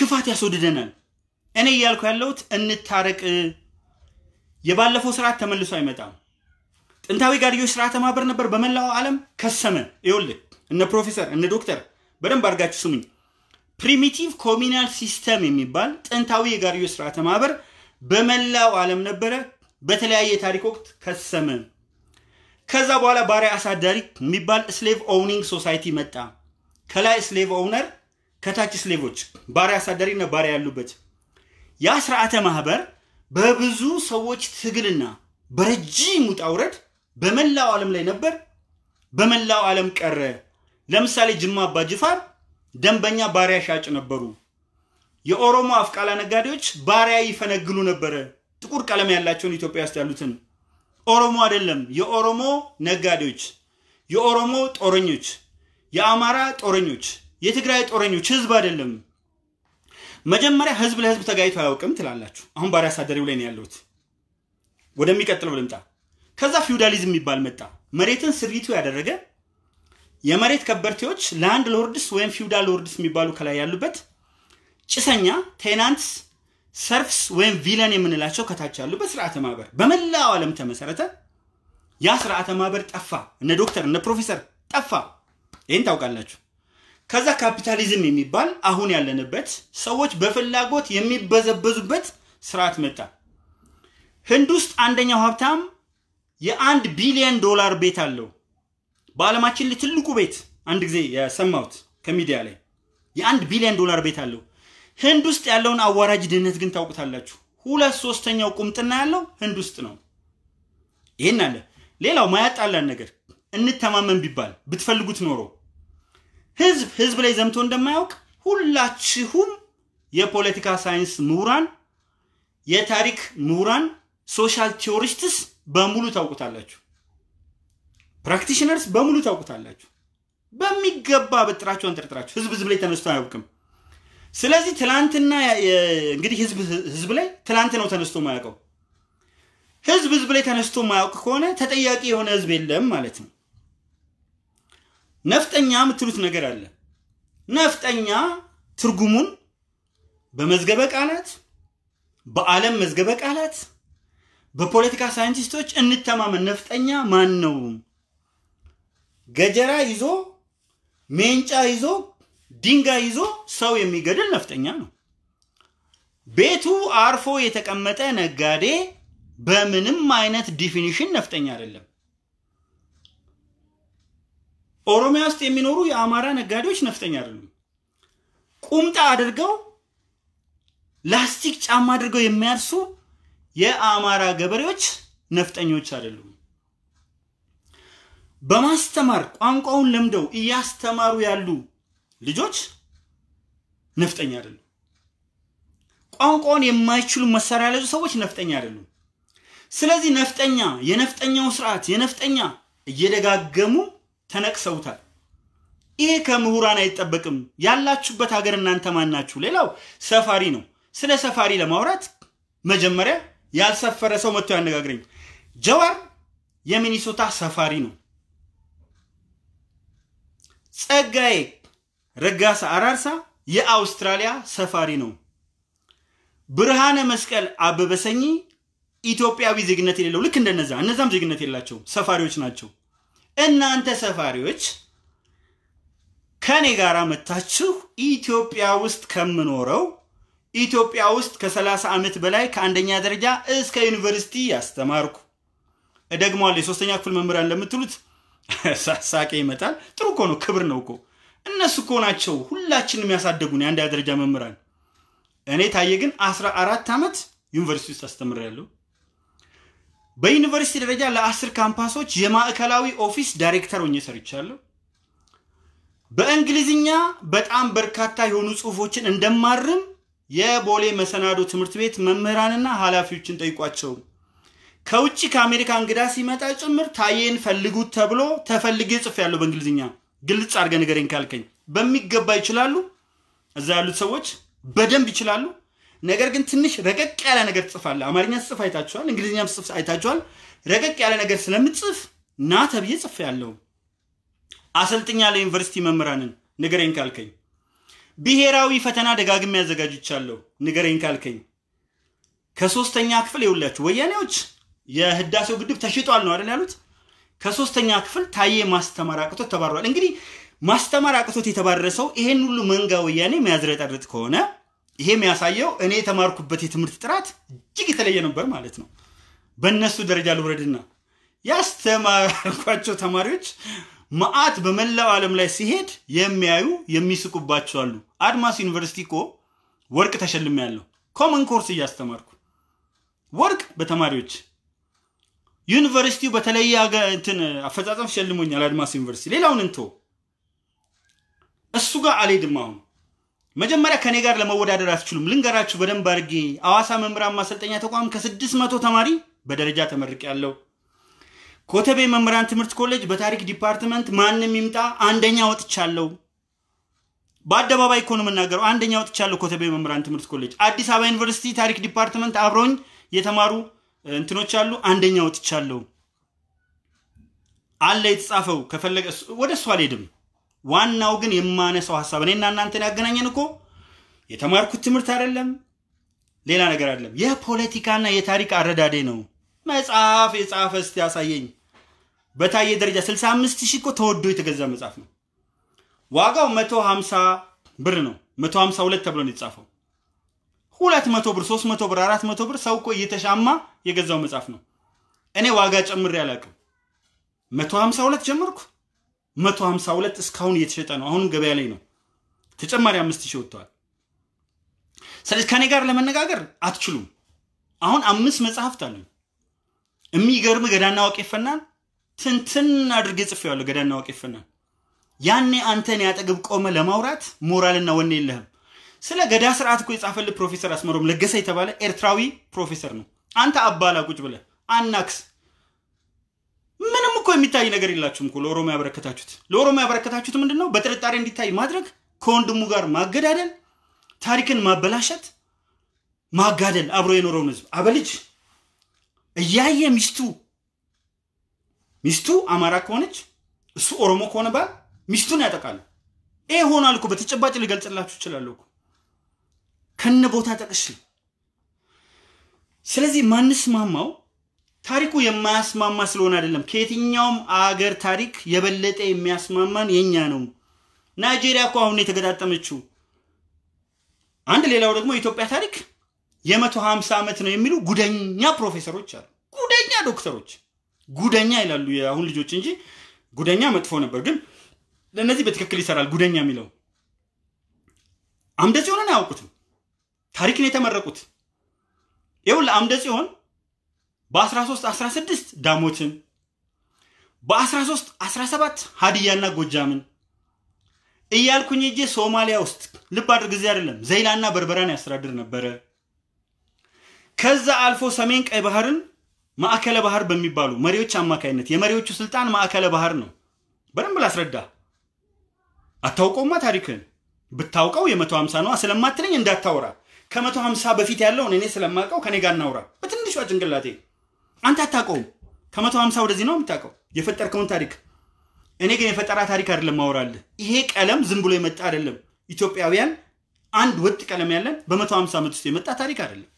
ክፋት ያስወድደናል። እኔ እያልኩ ያለሁት እንታረቅ። የባለፈው ስርዓት ተመልሶ አይመጣም። ጥንታዊ ጋድዮች ስርዓተ ማህበር ነበር በመላው ዓለም ከሰመ ይኸውልህ እነ ፕሮፌሰር እነ ዶክተር በደንብ አድርጋችሁ ስሙኝ። ፕሪሚቲቭ ኮሚናል ሲስተም የሚባል ጥንታዊ የጋርዮ ስርዓተ ማህበር በመላው ዓለም ነበረ። በተለያየ የታሪክ ወቅት ከሰመ። ከዛ በኋላ ባሪያ አሳዳሪ የሚባል ስሌቭ ኦውኒንግ ሶሳይቲ መጣ። ከላይ ስሌቭ ኦውነር፣ ከታች ስሌቮች፣ ባሪያ አሳዳሪና ባሪያ ያሉበት ያ ስርዓተ ማህበር በብዙ ሰዎች ትግልና በረጅም ውጣ ውረድ በመላው ዓለም ላይ ነበር። በመላው ዓለም ቀረ። ለምሳሌ ጅማ አባጅፋር ጅፋር ደንበኛ ባሪያ ሻጭ ነበሩ። የኦሮሞ አፍቃላ ነጋዴዎች ባሪያ ይፈነግሉ ነበረ። ጥቁር ቀለም ያላቸውን ኢትዮጵያ ውስጥ ያሉትን ኦሮሞ አይደለም፣ የኦሮሞ ነጋዴዎች፣ የኦሮሞ ጦረኞች፣ የአማራ ጦረኞች፣ የትግራይ ጦረኞች፣ ህዝብ አይደለም። መጀመሪያ ህዝብ ለህዝብ ተጋይቶ አያውቅም ትላላችሁ። አሁን ባሪያ አሳደሪው ላይ ነው ያለሁት። ወደሚቀጥለው ልምጣ። ከዛ ፊውዳሊዝም የሚባል መጣ። መሬትን ስሪቱ ያደረገ የመሬት ከበርቴዎች ላንድ ሎርድስ ወይም ፊውዳል ሎርድስ የሚባሉ ከላይ ያሉበት፣ ጭሰኛ ቴናንትስ፣ ሰርፍስ ወይም ቪለን የምንላቸው ከታች ያሉበት ስርዓተ ማህበር በመላው ዓለም ተመሰረተ። ያ ስርዓተ ማህበር ጠፋ። እነ ዶክተር እነ ፕሮፌሰር ጠፋ። ይህን ታውቃላችሁ። ከዛ ካፒታሊዝም የሚባል አሁን ያለንበት ሰዎች በፍላጎት የሚበዘበዙበት ስርዓት መጣ። ህንድ ውስጥ አንደኛው ሀብታም የአንድ ቢሊየን ዶላር ቤት አለው። በዓለማችን ላይ ትልቁ ቤት አንድ ጊዜ የሰማሁት ከሚዲያ ላይ የአንድ ቢሊዮን ዶላር ቤት አለው። ህንድ ውስጥ ያለውን አዋራጅ ድህነት ግን ታውቁታላችሁ። ሁለት ሶስተኛው ቁምጥና ያለው ህንድ ውስጥ ነው። ይህን አለ። ሌላው ማያጣላን ነገር እንተማመን ቢባል ብትፈልጉት ኖሮ ህዝብ ህዝብ ላይ ዘምቶ እንደማያውቅ ሁላችሁም የፖለቲካ ሳይንስ ምሁራን፣ የታሪክ ምሁራን፣ ሶሻል ቴዎሪስትስ በሙሉ ታውቁታላችሁ። ፕራክቲሽነርስ በሙሉ ታውቁታላችሁ። በሚገባ በጥራቸው አንጠርጥራችሁ ህዝብ ህዝብ ላይ ተነስቶ አያውቅም። ስለዚህ ትላንትና እንግዲህ ህዝብ ህዝብ ላይ ትላንት ነው ተነስቶ ማያውቀው። ህዝብ ህዝብ ላይ ተነስቶ ማያውቅ ከሆነ ተጠያቂ የሆነ ህዝብ የለም ማለት ነው። ነፍጠኛ የምትሉት ነገር አለ። ነፍጠኛ ትርጉሙን በመዝገበ ቃላት በዓለም መዝገበ ቃላት በፖለቲካ ሳይንቲስቶች እንተማመን። ነፍጠኛ ማን ነው? ገጀራ ይዞ ሜንጫ ይዞ ድንጋይ ይዞ ሰው የሚገድል ነፍጠኛ ነው። ቤቱ አርፎ የተቀመጠ ነጋዴ በምንም አይነት ዲፊኒሽን ነፍጠኛ አይደለም። ኦሮሚያ ውስጥ የሚኖሩ የአማራ ነጋዴዎች ነፍጠኛ አይደሉም። ቁምጣ አድርገው ላስቲክ ጫማ አድርገው የሚያርሱ የአማራ ገበሬዎች ነፍጠኞች አይደሉም። በማስተማር ቋንቋውን ለምደው እያስተማሩ ያሉ ልጆች ነፍጠኛ አይደሉም። ቋንቋውን የማይችሉ መሳሪያ ያለዙ ሰዎች ነፍጠኛ አይደሉም። ስለዚህ ነፍጠኛ የነፍጠኛው ስርዓት የነፍጠኛ እየደጋገሙ ተነቅሰውታል። ይሄ ከምሁራን አይጠበቅም። ያላችሁበት ሀገር እናንተ ማናችሁ? ሌላው ሰፋሪ ነው። ስለ ሰፋሪ ለማውራት መጀመሪያ ያልሰፈረ ሰው መጥቶ ያነጋግረኝ። ጀዋር የሚኒሶታ ሰፋሪ ነው። ጸጋዬ ረጋሳ አራርሳ የአውስትራሊያ ሰፋሪ ነው። ብርሃነ መስቀል አበበ ሰኚ ኢትዮጵያዊ ዜግነት የሌለው ልክ እንደነዛ እነዛም ዜግነት የላቸው ሰፋሪዎች ናቸው። እናንተ ሰፋሪዎች ከኔ ጋር መታችሁ ኢትዮጵያ ውስጥ ከምኖረው ኢትዮጵያ ውስጥ ከ30 ዓመት በላይ ከአንደኛ ደረጃ እስከ ዩኒቨርሲቲ ያስተማርኩ እደግመዋለሁ የሶስተኛ ክፍል መምህራን ለምትሉት ሳቄ ይመጣል። ጥሩ እኮ ነው፣ ክብር ነው እኮ እነሱ እኮ ናቸው ሁላችንም ያሳደጉን የአንድ ደረጃ መምህራን። እኔ ታየ ግን አስራ አራት ዓመት ዩኒቨርሲቲ ውስጥ አስተምሬያለሁ። በዩኒቨርሲቲ ደረጃ ለአስር ካምፓሶች የማዕከላዊ ኦፊስ ዳይሬክተር ሆኜ ሰርቻለሁ። በእንግሊዝኛ በጣም በርካታ የሆኑ ጽሁፎችን እንደማርም የቦሌ መሰናዶ ትምህርት ቤት መምህራንና ኃላፊዎችን ጠይቋቸው። ከውጭ ከአሜሪካ እንግዳ ሲመጣ ጭምር ታዬን ፈልጉት ተብሎ ተፈልጌ ጽፍ ያለው በእንግሊዝኛ ግልጽ አድርገ ንገረኝ ካልከኝ በሚገባ ይችላሉ። እዛ ያሉት ሰዎች በደንብ ይችላሉ። ነገር ግን ትንሽ ረቀቅ ያለ ነገር ትጽፋለህ። አማርኛ ጽፍ አይታችኋል፣ እንግሊዝኛም ጽፍ አይታችኋል። ረቀቅ ያለ ነገር ስለምትጽፍ ና ተብዬ ጽፍ ያለው አሰልጥኛ ለዩኒቨርሲቲ መምህራንን ንገረኝ ካልከኝ ብሔራዊ ፈተና ደጋግሜ ያዘጋጅቻለሁ ንገረኝ ካልከኝ ከሶስተኛ ክፍል የውላችሁ ወያኔዎች የህዳሴው ግድብ ተሽጧል ነው አይደል ያሉት። ከሶስተኛ ክፍል ታዬ ማስተማር አቅቶት ተባረዋል። እንግዲህ ማስተማር አቅቶት የተባረረ ሰው ይሄን ሁሉ መንጋ ወያኔ የሚያዝረጠርጥ ከሆነ ይሄ የሚያሳየው እኔ የተማርኩበት የትምህርት ጥራት እጅግ የተለየ ነበር ማለት ነው። በእነሱ ደረጃ ልውረድና ያስተማርኳቸው ተማሪዎች መዓት በመላው ዓለም ላይ ሲሄድ የሚያዩ የሚስቁባቸው አሉ። አድማስ ዩኒቨርሲቲ እኮ ወርቅ ተሸልሜያለሁ። ኮመን ኮርስ እያስተማርኩ ወርቅ በተማሪዎች ዩኒቨርሲቲው በተለየ እንትን አፈጻጸም ሸልሞኛል። አድማስ ዩኒቨርሲቲ ሌላውን እንቶ እሱ ጋር አልሄድም። አሁን መጀመሪያ ከኔ ጋር ለመወዳደር አትችሉም። ልንገራችሁ በደንብ አድርጌ አዋሳ መምህራን ማሰልጠኛ ተቋም ከስድስት መቶ ተማሪ በደረጃ ተመርቅ ያለው ኮተቤ መምህራን ትምህርት ኮሌጅ በታሪክ ዲፓርትመንት ማንም ይምጣ አንደኛ ወጥቻለሁ። በአደባባይ እኮ ነው የምናገረው። አንደኛ ወጥቻለሁ ኮተቤ መምህራን ትምህርት ኮሌጅ። አዲስ አበባ ዩኒቨርሲቲ ታሪክ ዲፓርትመንት አብረውኝ የተማሩ እንትኖች አሉ። አንደኛ ወጥቻለሁ አለ የተጻፈው። ከፈለገ ወደ እሱ አልሄድም። ዋናው ግን የማነሳው ሀሳብ እኔና እናንተን ያገናኘን እኮ የተማርኩት ትምህርት አይደለም፣ ሌላ ነገር አይደለም። የፖለቲካና የታሪክ አረዳዴ ነው። መጽሐፍ የጻፈ እስቲ ያሳየኝ። በታየ ደረጃ 65 ሺህ እኮ ተወዶ የተገዛ መጽሐፍ ነው። ዋጋው 150 ብር ነው። 152 ተብሎ ነው የተጻፈው። ሁለት መቶ ብር፣ ሶስት መቶ ብር፣ አራት መቶ ብር ሰው እኮ እየተሻማ የገዛው መጽሐፍ ነው። እኔ ዋጋ ጨምሬ አላውቅም። 152 ጀመርኩ። 152 እስካሁን እየተሸጠ ነው። አሁንም ገበያ ላይ ነው። ተጨማሪ አምስት ሺህ ወጥተዋል። ስለዚህ ከኔ ጋር ለመነጋገር አትችሉም። አሁን አምስት መጽሐፍት አሉኝ። የሚገርም ገዳና ዋቄ ፈናን ትንትን አድርጌ ጽፌዋለሁ። ገዳና ዋቄ ፈናን ያኔ አንተን ያጠግብ ቆመ ለማውራት ሞራልና ወኔ የለህም። ስለ ገዳ ስርዓት እኮ የጻፈልህ ፕሮፌሰር አስመሮም ለገሰ የተባለ ኤርትራዊ ፕሮፌሰር ነው። አንተ አባላ ቁጭ ብለ አናክስ ምንም እኮ የሚታይ ነገር የላችሁም እኮ ለኦሮሞ ያበረከታችሁት ለኦሮሞ ያበረከታችሁት ምንድን ነው በጥርጣሬ እንዲታይ ማድረግ ከወንድሙ ጋር ማገዳደል ታሪክን ማበላሸት ማጋደል አብሮ የኖረውን ህዝብ አበልጅ እያየ ሚስቱ ሚስቱ አማራ ከሆነች እሱ ኦሮሞ ከሆነ ባል ሚስቱን ያጠቃሉ ይሄ ሆኗል እኮ በተጨባጭ ልገልጽላችሁ እችላለሁ ከነ ቦታ ጠቅሽ ስለዚህ ማንስማማው ታሪኩ የማያስማማ ስለሆነ አይደለም። ከየትኛውም አገር ታሪክ የበለጠ የሚያስማማን የኛ ነው። ናይጄሪያ እኮ አሁን የተገጣጠመችው አንድ። ሌላው ደግሞ የኢትዮጵያ ታሪክ የመቶ ሀምሳ ዓመት ነው የሚሉ ጉደኛ ፕሮፌሰሮች አሉ። ጉደኛ ዶክተሮች ጉደኛ ይላሉ የአሁን ልጆች እንጂ ጉደኛ መጥፎ ነበር፣ ግን ለእነዚህ በትክክል ይሰራል። ጉደኛ የሚለው አምደ ጽዮንን አያውቁትም። ታሪክን የተመረቁት ይኸውልህ አምደ ጽዮን በ13 16 ዳሞትን በ13 17 ሀዲያና ጎጃምን እያልኩኝ እጄ ሶማሊያ ውስጥ ልብ አድርግ ጊዜ አይደለም ዘይላና በርበራን ያስተዳድር ነበረ። ከዛ አልፎ ሰሜን ቀይ ባህርን ማዕከለ ባህር በሚባሉ መሪዎች አማካይነት የመሪዎቹ ስልጣን ማዕከለ ባህር ነው። በደንብ ላስረዳ። አታውቀውማ ታሪክን ብታውቀው የመቶ ሀምሳ ነዋ ስለማትለኝ እንዳታወራ ከመቶ ሀምሳ በፊት ያለውን እኔ ስለማቀው ከኔ ጋር እናውራ። በትንሿ ጭንቅላቴ አንተ አታውቀውም። ከመቶ ሀምሳ ወደዚህ ነው የምታውቀው የፈጠርከውን ታሪክ። እኔ ግን የፈጠራ ታሪክ አይደለም ማውራልህ። ይሄ ቀለም ዝም ብሎ የመጣ አይደለም። ኢትዮጵያውያን አንድ ወጥ ቀለም ያለን በመቶ ሀምሳ ዓመት ውስጥ የመጣ ታሪክ አይደለም።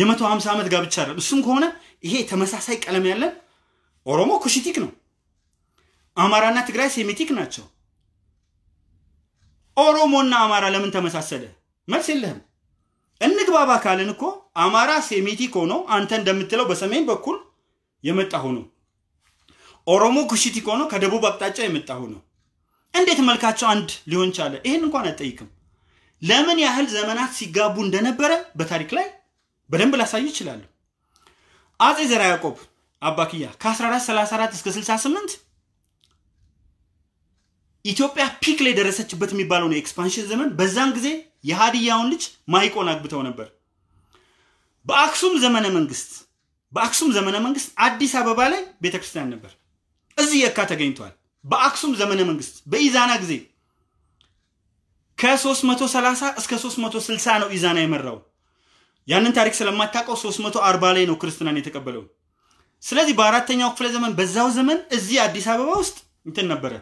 የመቶ ሀምሳ ዓመት ብቻ አይደለም። እሱም ከሆነ ይሄ ተመሳሳይ ቀለም ያለን ኦሮሞ ኩሽቲክ ነው። አማራና ትግራይ ሴሚቲክ ናቸው። ኦሮሞና አማራ ለምን ተመሳሰለ? መልስ የለህም። እንግባባ ካልን እኮ አማራ ሴሚቲክ ሆኖ አንተ እንደምትለው በሰሜን በኩል የመጣ ሆኖ ኦሮሞ ኩሽቲክ ሆኖ ከደቡብ አቅጣጫ የመጣ ሆኖ እንዴት መልካቸው አንድ ሊሆን ቻለ? ይህን እንኳን አጠይቅም። ለምን ያህል ዘመናት ሲጋቡ እንደነበረ በታሪክ ላይ በደንብ ላሳይ ይችላሉ። አጼ ዘራ ያዕቆብ አባክያ ከ1434 እስከ 68 ኢትዮጵያ ፒክ ላይ ደረሰችበት የሚባለው ነው ኤክስፓንሽን ዘመን። በዛን ጊዜ የሃዲያውን ልጅ ማይቆን አግብተው ነበር። በአክሱም ዘመነ መንግስት በአክሱም ዘመነ መንግስት አዲስ አበባ ላይ ቤተክርስቲያን ነበር። እዚህ የካ ተገኝቷል። በአክሱም ዘመነ መንግስት በኢዛና ጊዜ ከ330 እስከ 360 ነው ኢዛና የመራው። ያንን ታሪክ ስለማታውቀው 340 ላይ ነው ክርስትናን የተቀበለው። ስለዚህ በአራተኛው ክፍለ ዘመን በዛው ዘመን እዚህ አዲስ አበባ ውስጥ እንትን ነበረ።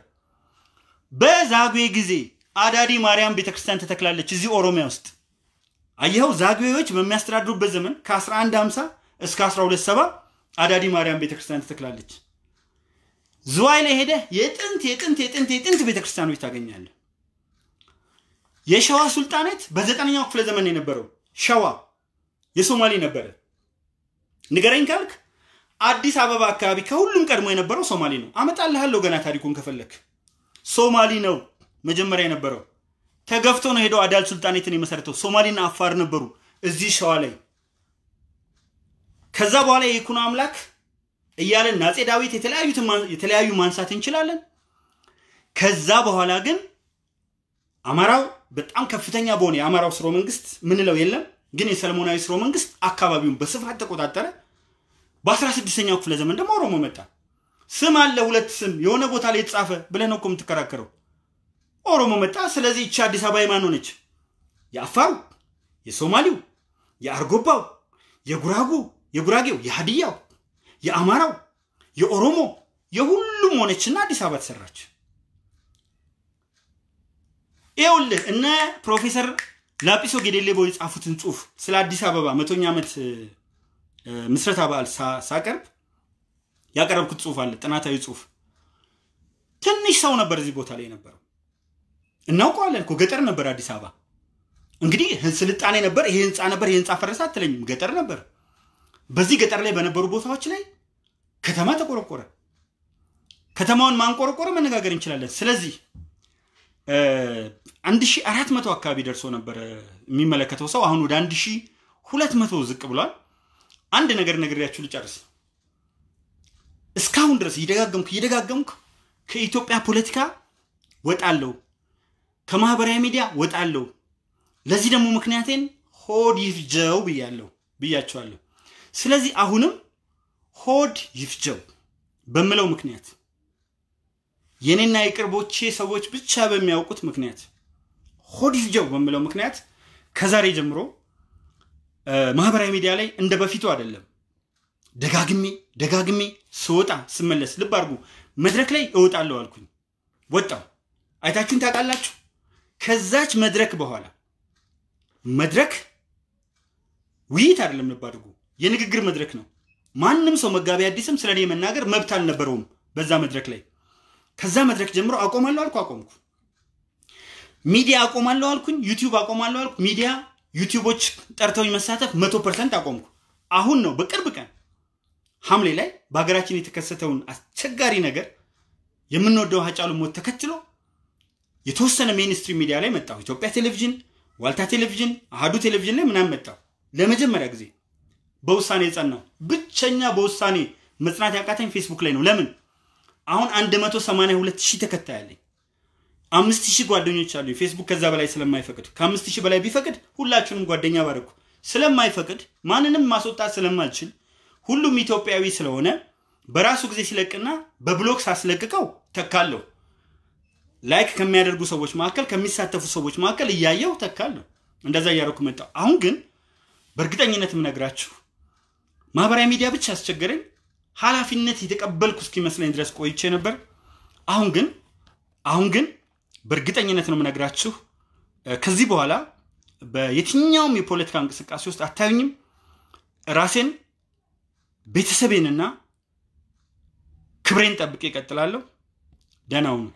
በዛጉዌ ጊዜ አዳዲ ማርያም ቤተክርስቲያን ተተክላለች እዚህ ኦሮሚያ ውስጥ። አየኸው፣ ዛግዌዎች በሚያስተዳድሩበት ዘመን ከ1150 እስከ 1270 አዳዲ ማርያም ቤተክርስቲያን ተተክላለች። ዝዋይ ላይ ሄደ የጥንት የጥንት የጥንት የጥንት ቤተክርስቲያኖች ታገኛለ የሸዋ ሱልጣኔት በዘጠነኛው ክፍለ ዘመን የነበረው ሸዋ የሶማሌ ነበረ። ንገረኝ ካልክ አዲስ አበባ አካባቢ ከሁሉም ቀድሞ የነበረው ሶማሌ ነው። አመጣልሃለሁ ገና ታሪኩን ከፈለክ ሶማሌ ነው። መጀመሪያ የነበረው ተገፍቶ ነው ሄደው አዳል ሱልጣኔትን የመሰረተው። ሶማሌና አፋር ነበሩ እዚህ ሸዋ ላይ። ከዛ በኋላ የይኩኖ አምላክ እያለን አፄ ዳዊት የተለያዩ ማንሳት እንችላለን። ከዛ በኋላ ግን አማራው በጣም ከፍተኛ በሆነ የአማራው ስሮ መንግስት ምንለው የለም ግን የሰለሞናዊ ስሮ መንግስት አካባቢውን በስፋት ተቆጣጠረ። በ16ኛው ክፍለ ዘመን ደግሞ ኦሮሞ መጣ። ስም አለ ሁለት ስም የሆነ ቦታ ላይ የተጻፈ ብለን ነው እኮ የምትከራከረው። ኦሮሞ መጣ። ስለዚህ ይቺ አዲስ አበባ የማን ሆነች? የአፋሩ፣ የሶማሊው፣ የአርጎባው፣ የጉራጉ፣ የጉራጌው፣ የሀዲያው፣ የአማራው፣ የኦሮሞ የሁሉም ሆነችና አዲስ አበባ ተሰራች። ይኸውልህ እነ ፕሮፌሰር ላጲሶ ጌዴሌቦ የጻፉትን ጽሁፍ ስለ አዲስ አበባ መቶኛ ዓመት ምስረታ በዓል ሳቀርብ ያቀረብኩት ጽሁፍ አለ፣ ጥናታዊ ጽሁፍ። ትንሽ ሰው ነበር እዚህ ቦታ ላይ የነበረው። እናውቀዋለን እኮ ገጠር ነበር አዲስ አበባ። እንግዲህ ስልጣኔ ነበር፣ ይሄ ህንፃ ነበር፣ ይሄ ህንፃ ፈረሰ አትለኝም። ገጠር ነበር። በዚህ ገጠር ላይ በነበሩ ቦታዎች ላይ ከተማ ተቆረቆረ። ከተማውን ማንቆረቆረ መነጋገር እንችላለን። ስለዚህ አንድ ሺ አራት መቶ አካባቢ ደርሶ ነበር የሚመለከተው ሰው አሁን ወደ አንድ ሺ ሁለት መቶ ዝቅ ብሏል። አንድ ነገር ነግሬያችሁ ልጨርስ። እስካሁን ድረስ እየደጋገምኩ እየደጋገምኩ ከኢትዮጵያ ፖለቲካ ወጣለው ከማህበራዊ ሚዲያ ወጣለሁ። ለዚህ ደግሞ ምክንያቴን ሆድ ይፍጀው ብያለሁ ብያቸዋለሁ። ስለዚህ አሁንም ሆድ ይፍጀው በምለው ምክንያት የኔና የቅርቦቼ ሰዎች ብቻ በሚያውቁት ምክንያት ሆድ ይፍጀው በምለው ምክንያት ከዛሬ ጀምሮ ማህበራዊ ሚዲያ ላይ እንደ በፊቱ አይደለም። ደጋግሜ ደጋግሜ ስወጣ ስመለስ ልብ አድርጉ፣ መድረክ ላይ እወጣለሁ አልኩኝ፣ ወጣው። አይታችሁን ታውቃላችሁ። ከዛች መድረክ በኋላ መድረክ ውይይት አይደለም ልብ የንግግር መድረክ ነው። ማንም ሰው መጋቢ አዲስም ስለ እኔ መናገር መብት አልነበረውም በዛ መድረክ ላይ። ከዛ መድረክ ጀምሮ አቆማለሁ አልኩ፣ አቆምኩ። ሚዲያ አቆማለሁ አልኩኝ፣ ዩቲዩብ አቆማለሁ አልኩ። ሚዲያ ዩቲዩቦች ጠርተውኝ መሳተፍ መቶ ፐርሰንት አቆምኩ። አሁን ነው በቅርብ ቀን ሐምሌ ላይ በሀገራችን የተከሰተውን አስቸጋሪ ነገር የምንወደው ሀጫሉ ሞት ተከትሎ የተወሰነ ሜንስትሪም ሚዲያ ላይ መጣሁ። ኢትዮጵያ ቴሌቪዥን፣ ዋልታ ቴሌቪዥን፣ አህዱ ቴሌቪዥን ላይ ምናምን መጣሁ። ለመጀመሪያ ጊዜ በውሳኔ የጸናው ብቸኛ በውሳኔ መጽናት ያቃተኝ ፌስቡክ ላይ ነው። ለምን? አሁን 182 ሺህ ተከታይ አለኝ። አምስት ሺህ ጓደኞች አሉ። ፌስቡክ ከዛ በላይ ስለማይፈቅድ ከአምስት ሺህ በላይ ቢፈቅድ ሁላችሁንም ጓደኛ ባረኩ። ስለማይፈቅድ ማንንም ማስወጣት ስለማልችል ሁሉም ኢትዮጵያዊ ስለሆነ በራሱ ጊዜ ሲለቅና በብሎክ ሳስለቅቀው ተካለሁ። ላይክ ከሚያደርጉ ሰዎች መካከል ከሚሳተፉ ሰዎች መካከል እያየው ተካል ነው እንደዛ እያደረኩ መጣው አሁን ግን በእርግጠኝነት ምነግራችሁ ማህበራዊ ሚዲያ ብቻ ያስቸገረኝ ኃላፊነት የተቀበልኩ እስኪመስለኝ ድረስ ቆይቼ ነበር። አሁን ግን አሁን ግን በእርግጠኝነት ነው የምነግራችሁ ከዚህ በኋላ በየትኛውም የፖለቲካ እንቅስቃሴ ውስጥ አታዩኝም። ራሴን ቤተሰቤንና ክብሬን ጠብቄ ይቀጥላለሁ ደናው ነው